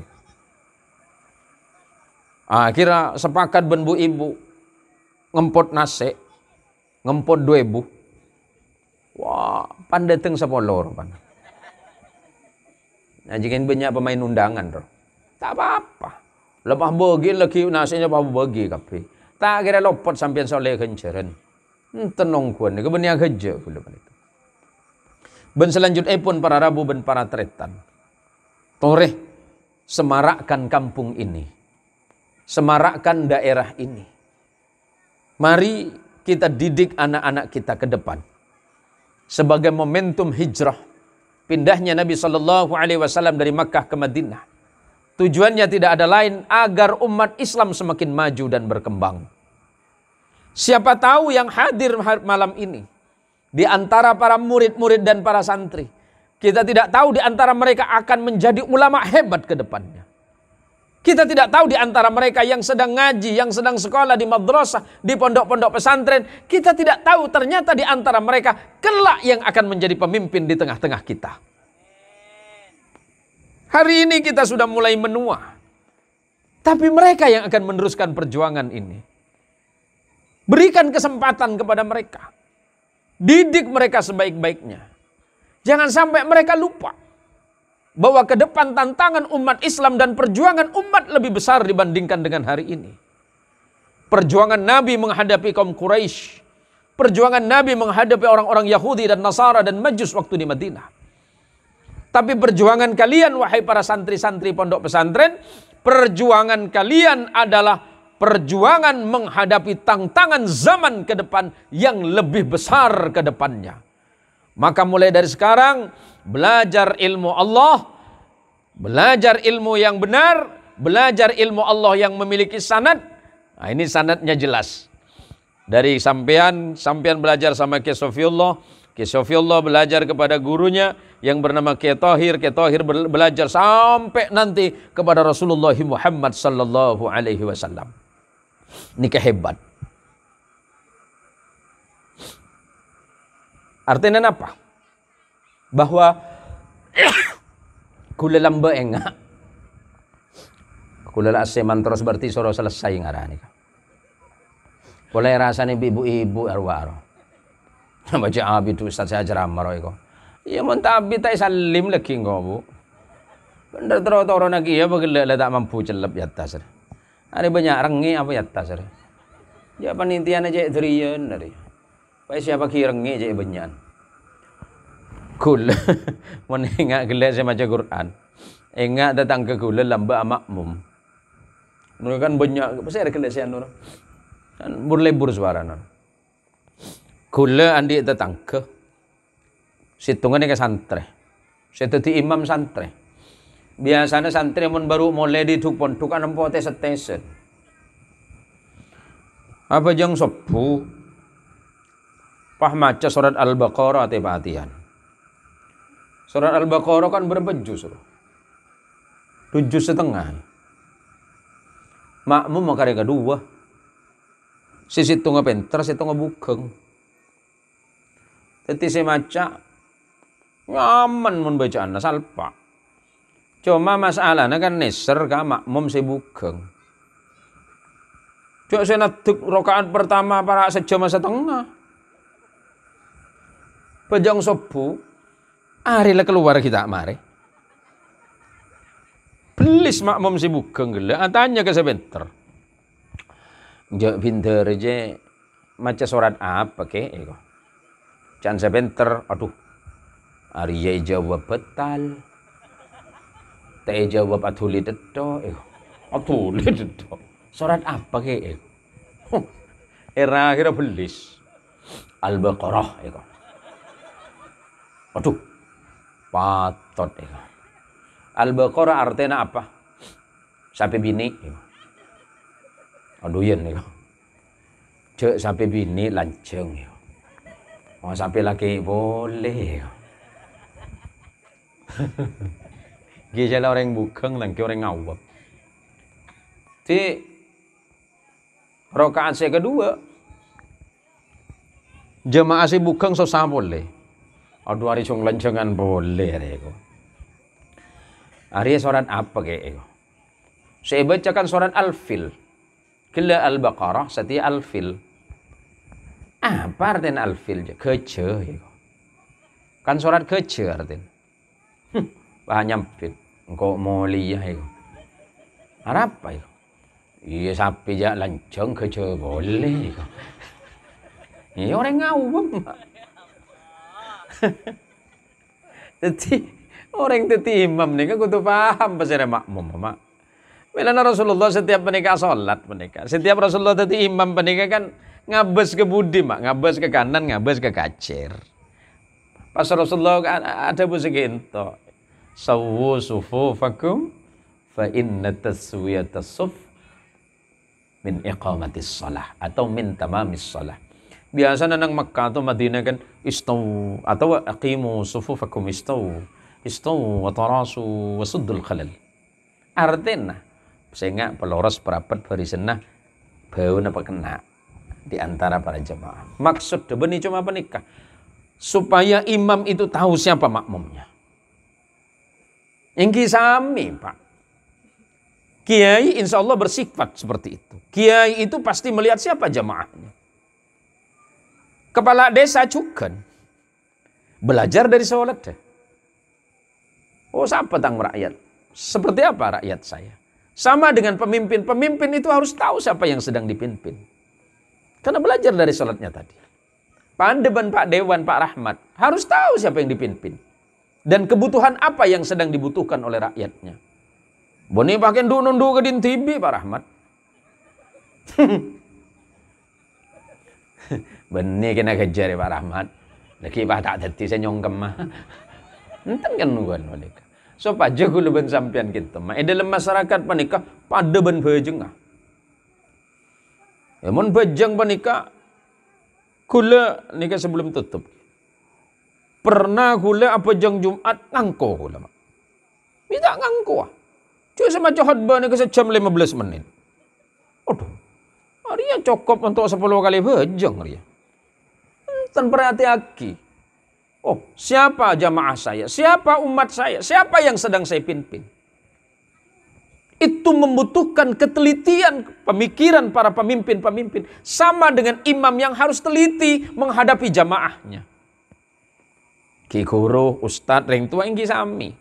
Akhirnya ah, sepakat benbu ibu ngempot nase, ngempot dua ibu, Wah, pandeteng sapa loro, Pan. Nah, jika banyak pemain undangan, bro. Tak apa-apa. Lemah bagi lagi nasinya apa bagi kapi. Tak kira lopot sampean soleh kenceren. Tenong kuan, niku kerja. geje kula Ben selanjutnya pun para rabu ben para tretan. Toreh semarakkan kampung ini. Semarakkan daerah ini. Mari kita didik anak-anak kita ke depan sebagai momentum hijrah pindahnya Nabi Shallallahu Alaihi Wasallam dari Makkah ke Madinah. Tujuannya tidak ada lain agar umat Islam semakin maju dan berkembang. Siapa tahu yang hadir malam ini di antara para murid-murid dan para santri, kita tidak tahu di antara mereka akan menjadi ulama hebat ke depannya. Kita tidak tahu di antara mereka yang sedang ngaji, yang sedang sekolah di madrasah, di pondok-pondok pesantren. Kita tidak tahu ternyata di antara mereka kelak yang akan menjadi pemimpin di tengah-tengah kita. Hari ini kita sudah mulai menua. Tapi mereka yang akan meneruskan perjuangan ini. Berikan kesempatan kepada mereka. Didik mereka sebaik-baiknya. Jangan sampai mereka lupa bahwa ke depan tantangan umat Islam dan perjuangan umat lebih besar dibandingkan dengan hari ini. Perjuangan Nabi menghadapi kaum Quraisy, perjuangan Nabi menghadapi orang-orang Yahudi dan Nasara dan Majus waktu di Madinah. Tapi perjuangan kalian wahai para santri-santri pondok pesantren, perjuangan kalian adalah perjuangan menghadapi tantangan zaman ke depan yang lebih besar ke depannya. Maka mulai dari sekarang belajar ilmu Allah, belajar ilmu yang benar, belajar ilmu Allah yang memiliki sanad. Nah, ini sanadnya jelas. Dari sampean, sampean belajar sama Kiai Sofiullah, Kiai Sofiullah belajar kepada gurunya yang bernama Kiai Tahir, Kiai Tahir belajar sampai nanti kepada Rasulullah Muhammad sallallahu alaihi wasallam. Ini kehebat. Artinya apa? Bahwa kula lamba enggak. Kula seman terus berarti soro selesai ngarah ngarani. Kula kan. rasanya ibu-ibu arwah. Baca abi tu ustaz saya ceramah roy ko. Iya montabi tak salim lagi ko bu. Bener terus orang lagi ya lele tak mampu celup ya tasir. Ada banyak rengi apa ya tasir. Ya penitian aja terian dari. Baik siapa kirengi je benyan. Kul mun ingat gelar saya maca Quran. Ingat datang ke kul lamba makmum. Nur kan banyak pasti ada gelar saya nur. Kan berlebur suara nur. Kul andi datang ke situngan ke santre. Saya imam santri. Biasanya santri mun baru mulai di tukpon tukan empote setesen. Apa jang sepuh Pah maca surat Al-Baqarah ati patihan. Surat Al-Baqarah kan berapa juz Tujuh setengah. Makmum makare kedua. Sisi tunga pinter sisi tunga bukeng. Teti saya maca nyaman mun bacaan pak. Cuma masalahnya kan neser ka makmum saya bukeng. Cuk saya naduk rokaat pertama para sejam setengah. Bojong sobu le keluar kita mari Belis makmum sibuk kenggela ah, Tanya ke sebentar, Jok pinter je Maca surat apa ke Eko Can sebentar, Aduh ye jawab betal Tak jawab atuli dedo Eko Atuli dedo Surat apa ke Eko Era akhirnya belis Al-Baqarah Eko Waduh, patot. Al-Baqarah artinya apa? Sapi bini. Aduh yen iya niku. Cek sapi bini lanceng ya. Oh, sapi laki boleh ya. Gijala orang bukeng langki orang ngawak. Di rokaat saya kedua, jemaah si bukeng so boleh. Aduh hari sung lencengan boleh hari ego. Hari surat apa ke ego? Saya bacakan surat Al-Fil. Kila Al-Baqarah setiap Al-Fil. Apa artinya Al-Fil? Kece ego. Ya. Kan surat kece artinya. Hm, banyak Engkau mulia ya. ego, Harapa Harap apa ego? Ya? Iya sapi jak lanceng kece boleh ego, Iya orang ngawam jadi orang dadi imam kan kudu paham pesere makmum, Mak. Bila Rasulullah setiap menikah salat menikah. Setiap Rasulullah dadi imam menikah kan ngabes ke budi, Mak, ngabes ke kanan, ngabes ke kacir. Pas Rasulullah kan, ada bu segento. Sawu fakum, fa inna taswiyata suf min iqamatis sholah atau min tamamis sholah biasanya nang Mekah atau Madinah kan istau atau aqimu sufufakum istau istau wa tarasu wa suddul khalal artinya sehingga peloros perapat barisenah bau napa kena di antara para jemaah maksud debeni cuma penikah supaya imam itu tahu siapa makmumnya yang kisami pak Kiai insya Allah bersifat seperti itu. Kiai itu pasti melihat siapa jamaahnya. Kepala desa cukan. Belajar dari sholat. deh. Oh, siapa tang rakyat? Seperti apa rakyat saya? Sama dengan pemimpin. Pemimpin itu harus tahu siapa yang sedang dipimpin. Karena belajar dari sholatnya tadi. Pandeban Pak Dewan, Pak Rahmat. Harus tahu siapa yang dipimpin. Dan kebutuhan apa yang sedang dibutuhkan oleh rakyatnya. Boni pakai dunundu ke din tibi Pak Rahmat. Benih kena kejar Pak Rahmat. Lagi Pak tak dadi saya nyongkem mah. Enten kan nuan mereka. So Pak Jago leben sampian kita mah. Eh, dalam masyarakat panikah pada ben bejeng ah, Emon ya, bejeng panikah. kula nikah sebelum tutup. Pernah kula apa jeng Jumat ngangko kula mak. Minta ngangko ah. Cuma sama cohot ba nikah sejam belas menit. Aduh. Ria oh, cukup untuk 10 kali bejeng Ria. Enten berarti aki. Oh, siapa jamaah saya? Siapa umat saya? Siapa yang sedang saya pimpin? Itu membutuhkan ketelitian pemikiran para pemimpin-pemimpin. Sama dengan imam yang harus teliti menghadapi jamaahnya. Ki guru, ustad, ring tua inggi sami.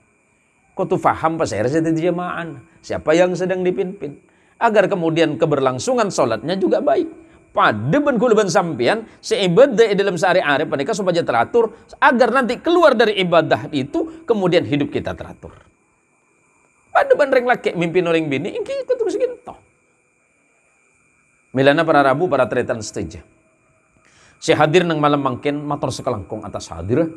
Kau tuh faham pas saya jamaah. Siapa yang sedang dipimpin? agar kemudian keberlangsungan sholatnya juga baik. Pada Padeben kuluban sampian seibadah dalam sehari-hari mereka supaya teratur agar nanti keluar dari ibadah itu kemudian hidup kita teratur. Pada ring laki mimpi noring bini ini ikut terus gitu. Milana para rabu para tretan setuju. Si hadir nang malam mungkin motor sekelangkung atas hadir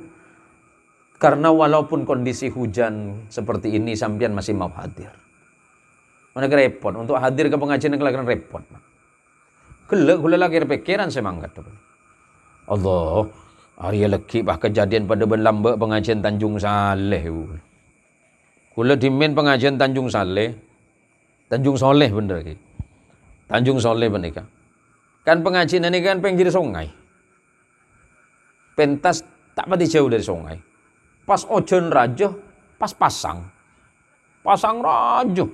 karena walaupun kondisi hujan seperti ini sampian masih mau hadir. Mereka repot. Untuk hadir ke pengajian kelahiran repot. Gelek gula lagi pikiran saya mangkat. Allah. hari lagi bah kejadian pada berlambak pengajian Tanjung Saleh. Kula dimin pengajian Tanjung Saleh. Tanjung Saleh bener ki. Tanjung Saleh benika. Kan pengajian ini kan pinggir sungai. Pentas tak pati jauh dari sungai. Pas ojon rajo, pas pasang. Pasang rajo.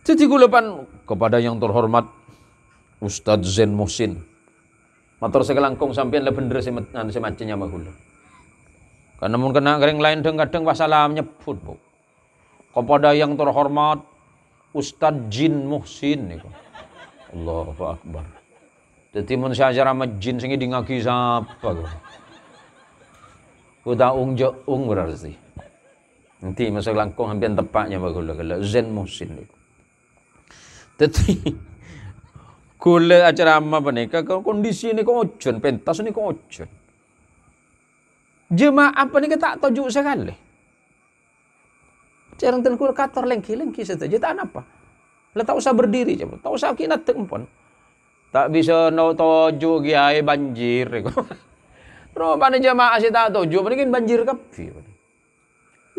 Jadi kulapan kepada yang terhormat Ustadz Zen Muhsin. Matur sekelangkung sampean le bener si semacenya mahul. Karena mungkin kena kering lain deng kadang wasalam nyebut bu. Kepada yang terhormat Ustadz Jin Muhsin niku. Allahu Akbar. Jadi mun sama majin sing di ngaki sapa kok. Kuda ung jo ung berarti. Nanti masuk langkung hampir tepatnya le kalau Zen Muhsin niku. Tetapi kule acara peneka panika kondisi ni kojon, pentas ini kojon. Jemaah kita tak tajuk sekali. Cerang ten kula kator lengki-lengki saja tak apa. Lah tak usah berdiri coba. tak usah kina tempon. Tak bisa no tojo kiai banjir. Ro mana jemaah sih tak tojo, mungkin banjir kapi.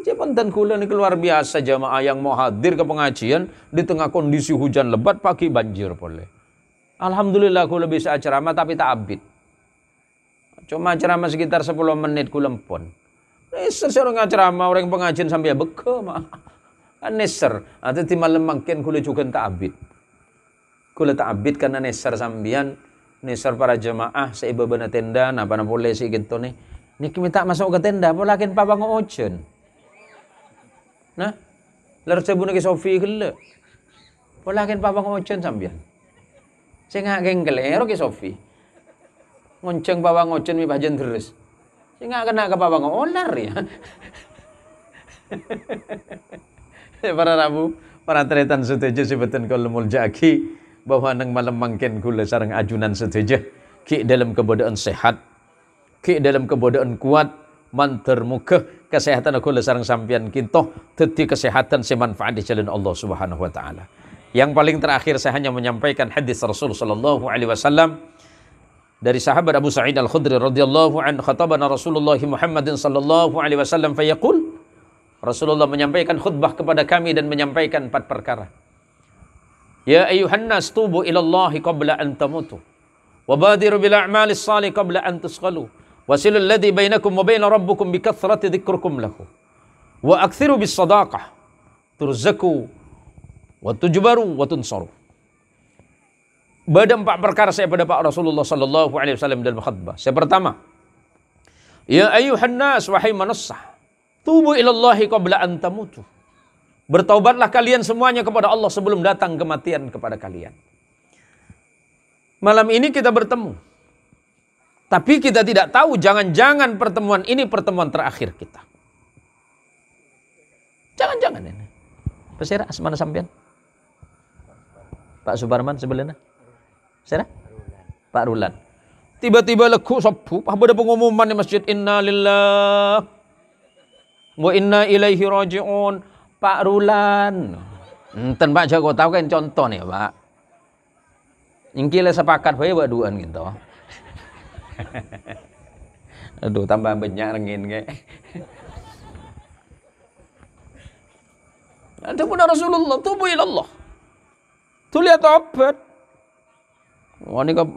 Jepang dan kula ini luar biasa jamaah yang mau hadir ke pengajian di tengah kondisi hujan lebat pagi banjir boleh. Alhamdulillah kula bisa ceramah tapi tak abit. Cuma ceramah sekitar 10 menit pun. Neser seorang ceramah orang pengajian sampai beke mah. Kan neser atau di malam makin kula juga tak abit. Kula tak abit karena neser sambian neser para jamaah seiba bana tenda napa boleh sih gitu nih. Nih tak masuk ke tenda, Boleh kin papa ngojen nah lar bunuh ke sofi kele pola ken papa ngocen sambian sing ngak kelero ke sofi ngonceng papa ngocen mi bajen terus saya ngak kena ke papa ngolar ya para rabu para tretan setuju betul kalau jaki bahwa nang malam mangken kula sarang ajunan setuju ki dalam kebodohan sehat ki dalam kebodohan kuat mantar muka kesehatan aku lesarang sampian kinto teti kesehatan semanfaat di jalan Allah Subhanahu wa taala. Yang paling terakhir saya hanya menyampaikan hadis Rasulullah sallallahu alaihi wasallam dari sahabat Abu Sa'id Al-Khudri radhiyallahu an khatabana Rasulullah Muhammadin sallallahu alaihi wasallam fayaqul Rasulullah menyampaikan khutbah kepada kami dan menyampaikan empat perkara. Ya ayuhan nas tubu ila Allah qabla an tamutu bil salih qabla Wasilul ladzi bainakum wa baina rabbukum bi kathrati dzikrukum lahu. Wa aktsiru bis sadaqah turzaku wa tujbaru wa tunsaru. pada empat perkara saya pada Pak Rasulullah sallallahu alaihi wasallam dalam khutbah. Saya pertama, ya ayuhan nas wahai manusia, tubu ilallahi qabla an tamutu. Bertaubatlah kalian semuanya kepada Allah sebelum datang kematian kepada kalian. Malam ini kita bertemu tapi kita tidak tahu jangan-jangan pertemuan ini pertemuan terakhir kita. Jangan-jangan ini. Pesera asmana sampean? Pak Subarman sebelahnya. Pesera? Pak Rulan. Tiba-tiba leku sopu. ada pengumuman di masjid. Inna lillah. Wa inna ilaihi raji'un. Pak Rulan. Enten Pak Jago tahu kan contoh nih Pak. Ingkile sepakat dua ya, waduan gitu. Aduh, tambah banyak rengin kayak. Ada pun Rasulullah tubuh ilallah. Tuh lihat obat. Wah ini kan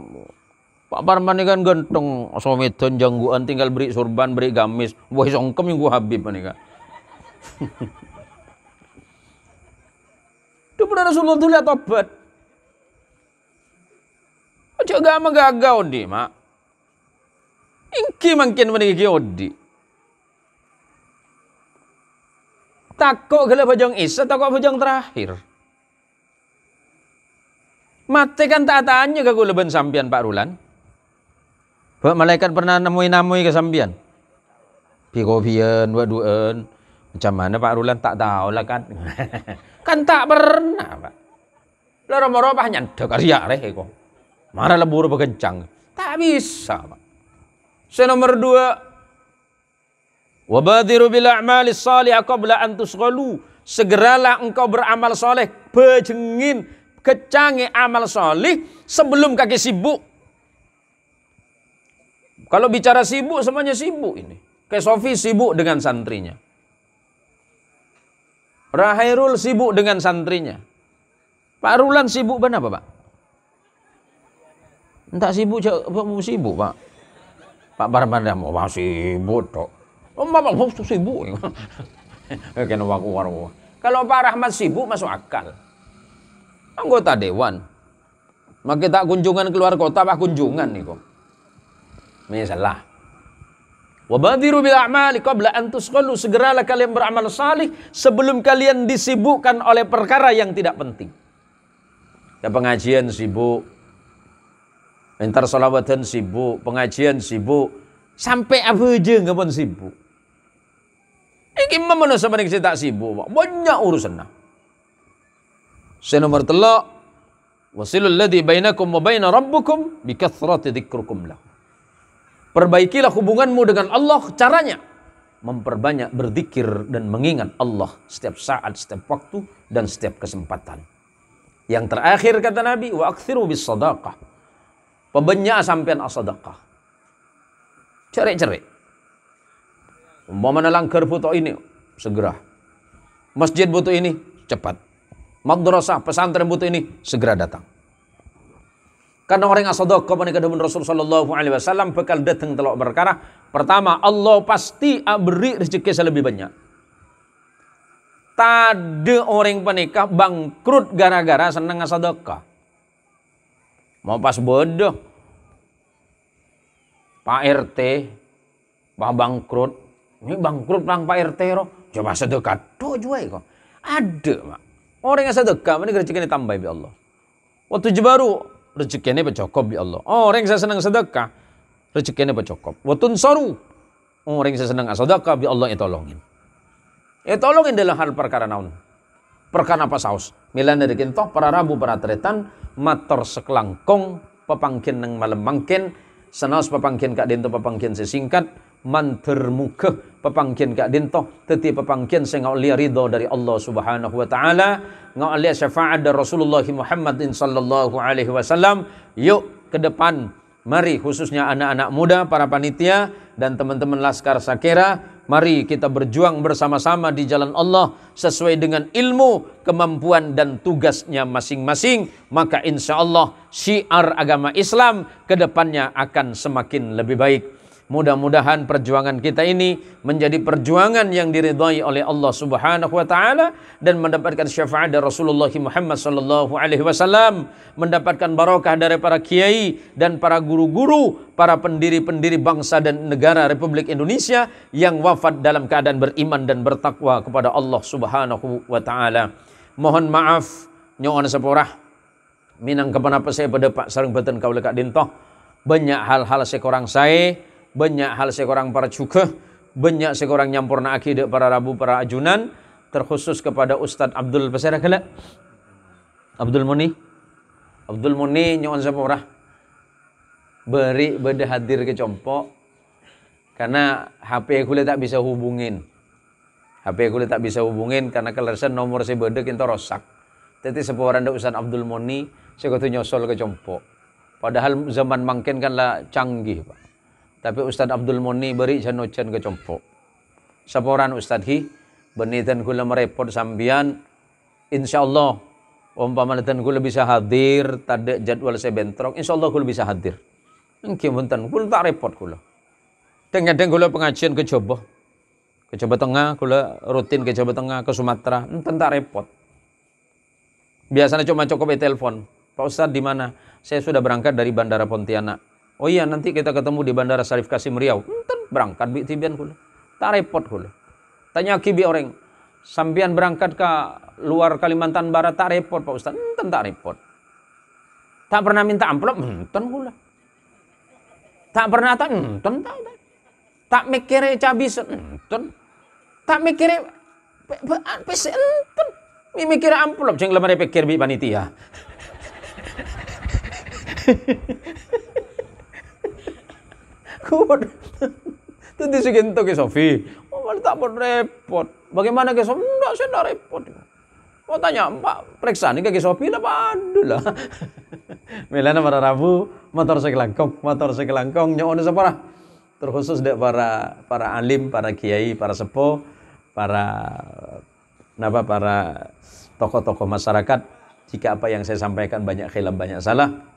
Pak Parman ini kan gantung Somedon jangguan tinggal beri surban, beri gamis. Wah songkem yang gua Habib ini kan. Tuh pun Rasulullah tuh lihat obat. aja gak megagau nih mak. Inki mungkin mani odi. Takok gila bajang isa takok bajang terakhir. Mati kan tak tanya ke gue leben sambian Pak Rulan. Pak malaikat pernah nemui-nemui ke sambian. Pikovian, waduan. Macam mana Pak Rulan tak tahu lah kan. kan tak pernah Pak. Lalu romo banyak nyandak karya reh kok. Marah lebur berkencang. Tak bisa Pak. Saya nomor dua. Wabadiru bil a'mali salih qabla an tusghalu. Segeralah engkau beramal soleh. Bejengin, kecangi amal soleh sebelum kaki sibuk. Kalau bicara sibuk, semuanya sibuk ini. Kayak Sofi sibuk dengan santrinya. Rahairul sibuk dengan santrinya. Pak Rulan sibuk benar apa, Pak? Entah sibuk, sibuk, Pak. Pak Barmanda mau masih sibuk toh Oh, Mama mau sibuk. Eh, kena waku waru. Kalau Pak Rahmat sibuk masuk akal. Anggota dewan. Maka tak kunjungan keluar kota, pak kunjungan nih kok. Misalah. Wabadiru bil a'mali qabla an tusqalu. Segeralah kalian beramal salih sebelum kalian disibukkan oleh perkara yang tidak penting. ya pengajian sibuk, Entar solawatan sibuk, pengajian sibuk, sampai apa aja nggak pun sibuk. Iki mana sama dengan tak sibuk, pak. banyak urusan lah. Saya nomor telak, wasilul ladhi bainakum wa baina rabbukum bikathrati dzikrukum lah. Perbaikilah hubunganmu dengan Allah caranya memperbanyak berzikir dan mengingat Allah setiap saat, setiap waktu dan setiap kesempatan. Yang terakhir kata Nabi, wa akhiru bis sadaqah Pembenya sampean asadakah. Cerik-cerik. Umpamana menelang butuh ini, segera. Masjid butuh ini, cepat. Madrasah, pesantren butuh ini, segera datang. Karena orang yang asadakah menikah dengan Rasul Sallallahu Alaihi Wasallam bekal datang telok berkara. Pertama, Allah pasti beri rezeki lebih banyak. Tade orang penikah bangkrut gara-gara senang asadakah mau pas bodoh Pak RT Pak bangkrut ini bangkrut bang Pak RT roh coba sedekah tuh juga kok ada mak orang yang sedekah mana rezekinya tambah bi Allah waktu jebaru rezekinya bercukup bi Allah oh, orang yang senang sedekah rezekinya bercukup waktu saru oh, orang yang senang sedekah bi Allah ya tolongin ya tolongin dalam hal perkara naun apa saus milan dari kintoh para rabu para tretan mator sekelangkong pepangkin neng malam mangkin senos pepangkin kak dinto pepangkin sesingkat manter muka pepangkin kak dinto teti pepangkin sing lihat ridho dari Allah subhanahu wa ta'ala lia syafaat dari Rasulullah muhammad sallallahu alaihi wasallam yuk ke depan mari khususnya anak-anak muda para panitia dan teman-teman laskar sakera Mari kita berjuang bersama-sama di jalan Allah sesuai dengan ilmu, kemampuan dan tugasnya masing-masing. Maka insya Allah syiar agama Islam ke depannya akan semakin lebih baik. Mudah-mudahan perjuangan kita ini menjadi perjuangan yang diridhai oleh Allah Subhanahu wa taala dan mendapatkan syafaat dari Rasulullah Muhammad sallallahu alaihi wasallam, mendapatkan barokah dari para kiai dan para guru-guru, para pendiri-pendiri bangsa dan negara Republik Indonesia yang wafat dalam keadaan beriman dan bertakwa kepada Allah Subhanahu wa taala. Mohon maaf nyonya sepurah minang apa saya pada Pak Sarung beten kaula kak dintoh banyak hal-hal sekorang saya banyak hal sekorang para cukuh banyak sekorang nyampurna akidah para rabu para ajunan terkhusus kepada Ustadz Abdul Pesera kala Abdul Muni Abdul Muni nyon sepurah beri beda hadir ke compok karena HP aku tak bisa hubungin HP aku tak bisa hubungin karena kelerasan nomor saya beda kita rosak teti sepurah ndak Ustaz Abdul Muni saya nyosol ke compok padahal zaman mangkin kan lah canggih pak tapi Ustaz Abdul Muni beri sanucan ke compok seporan Ustaz Hi benitan gula merepot sambian insya Allah, umpama dan gula bisa hadir tadi jadwal saya bentrok insya Allah gula bisa hadir engke punten gula tak repot gula. Tengah-tengah gula pengajian ke Jawa ke Jawa Tengah gula rutin ke Jawa Tengah ke Sumatera enten tak repot biasanya cuma cukup telepon Pak Ustadz di mana saya sudah berangkat dari Bandara Pontianak Oh iya nanti kita ketemu di Bandara Sarif Kasim Riau. Enten berangkat bi tibian kula. Tak repot kula. Tanya kibi orang. Sambian berangkat ke luar Kalimantan Barat tak repot Pak Ustaz. Enten tak repot. Tak pernah minta amplop enten kula. Tak pernah tak enten tak. Tak mikir cabi enten. Tak mikir pesen enten. Mikir amplop jeng lemari pikir bi panitia. Kuat. Itu disigin tuh ke Sofi. Oh, malah tak pun repot. Bagaimana ke Sofi? Enggak, saya enggak repot. Mau tanya, Pak, periksa nih ke Sofi lah, dulu lah. Milana para Rabu, motor kelangkong, motor sekelangkong, nyawana separah. Terkhusus dek para para alim, para kiai, para sepo, para napa para tokoh-tokoh masyarakat jika apa yang saya sampaikan banyak khilaf banyak salah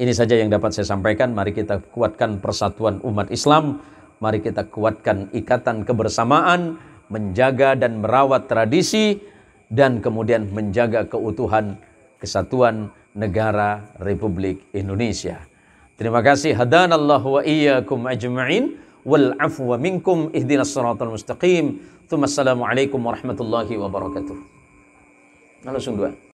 ini saja yang dapat saya sampaikan. Mari kita kuatkan persatuan umat Islam. Mari kita kuatkan ikatan kebersamaan, menjaga dan merawat tradisi, dan kemudian menjaga keutuhan kesatuan negara Republik Indonesia. Terima kasih. Hadanallahu wa iyyakum ajma'in. Wal afwa minkum ihdinas siratal mustaqim. Assalamualaikum warahmatullahi wabarakatuh. Nah, langsung dua.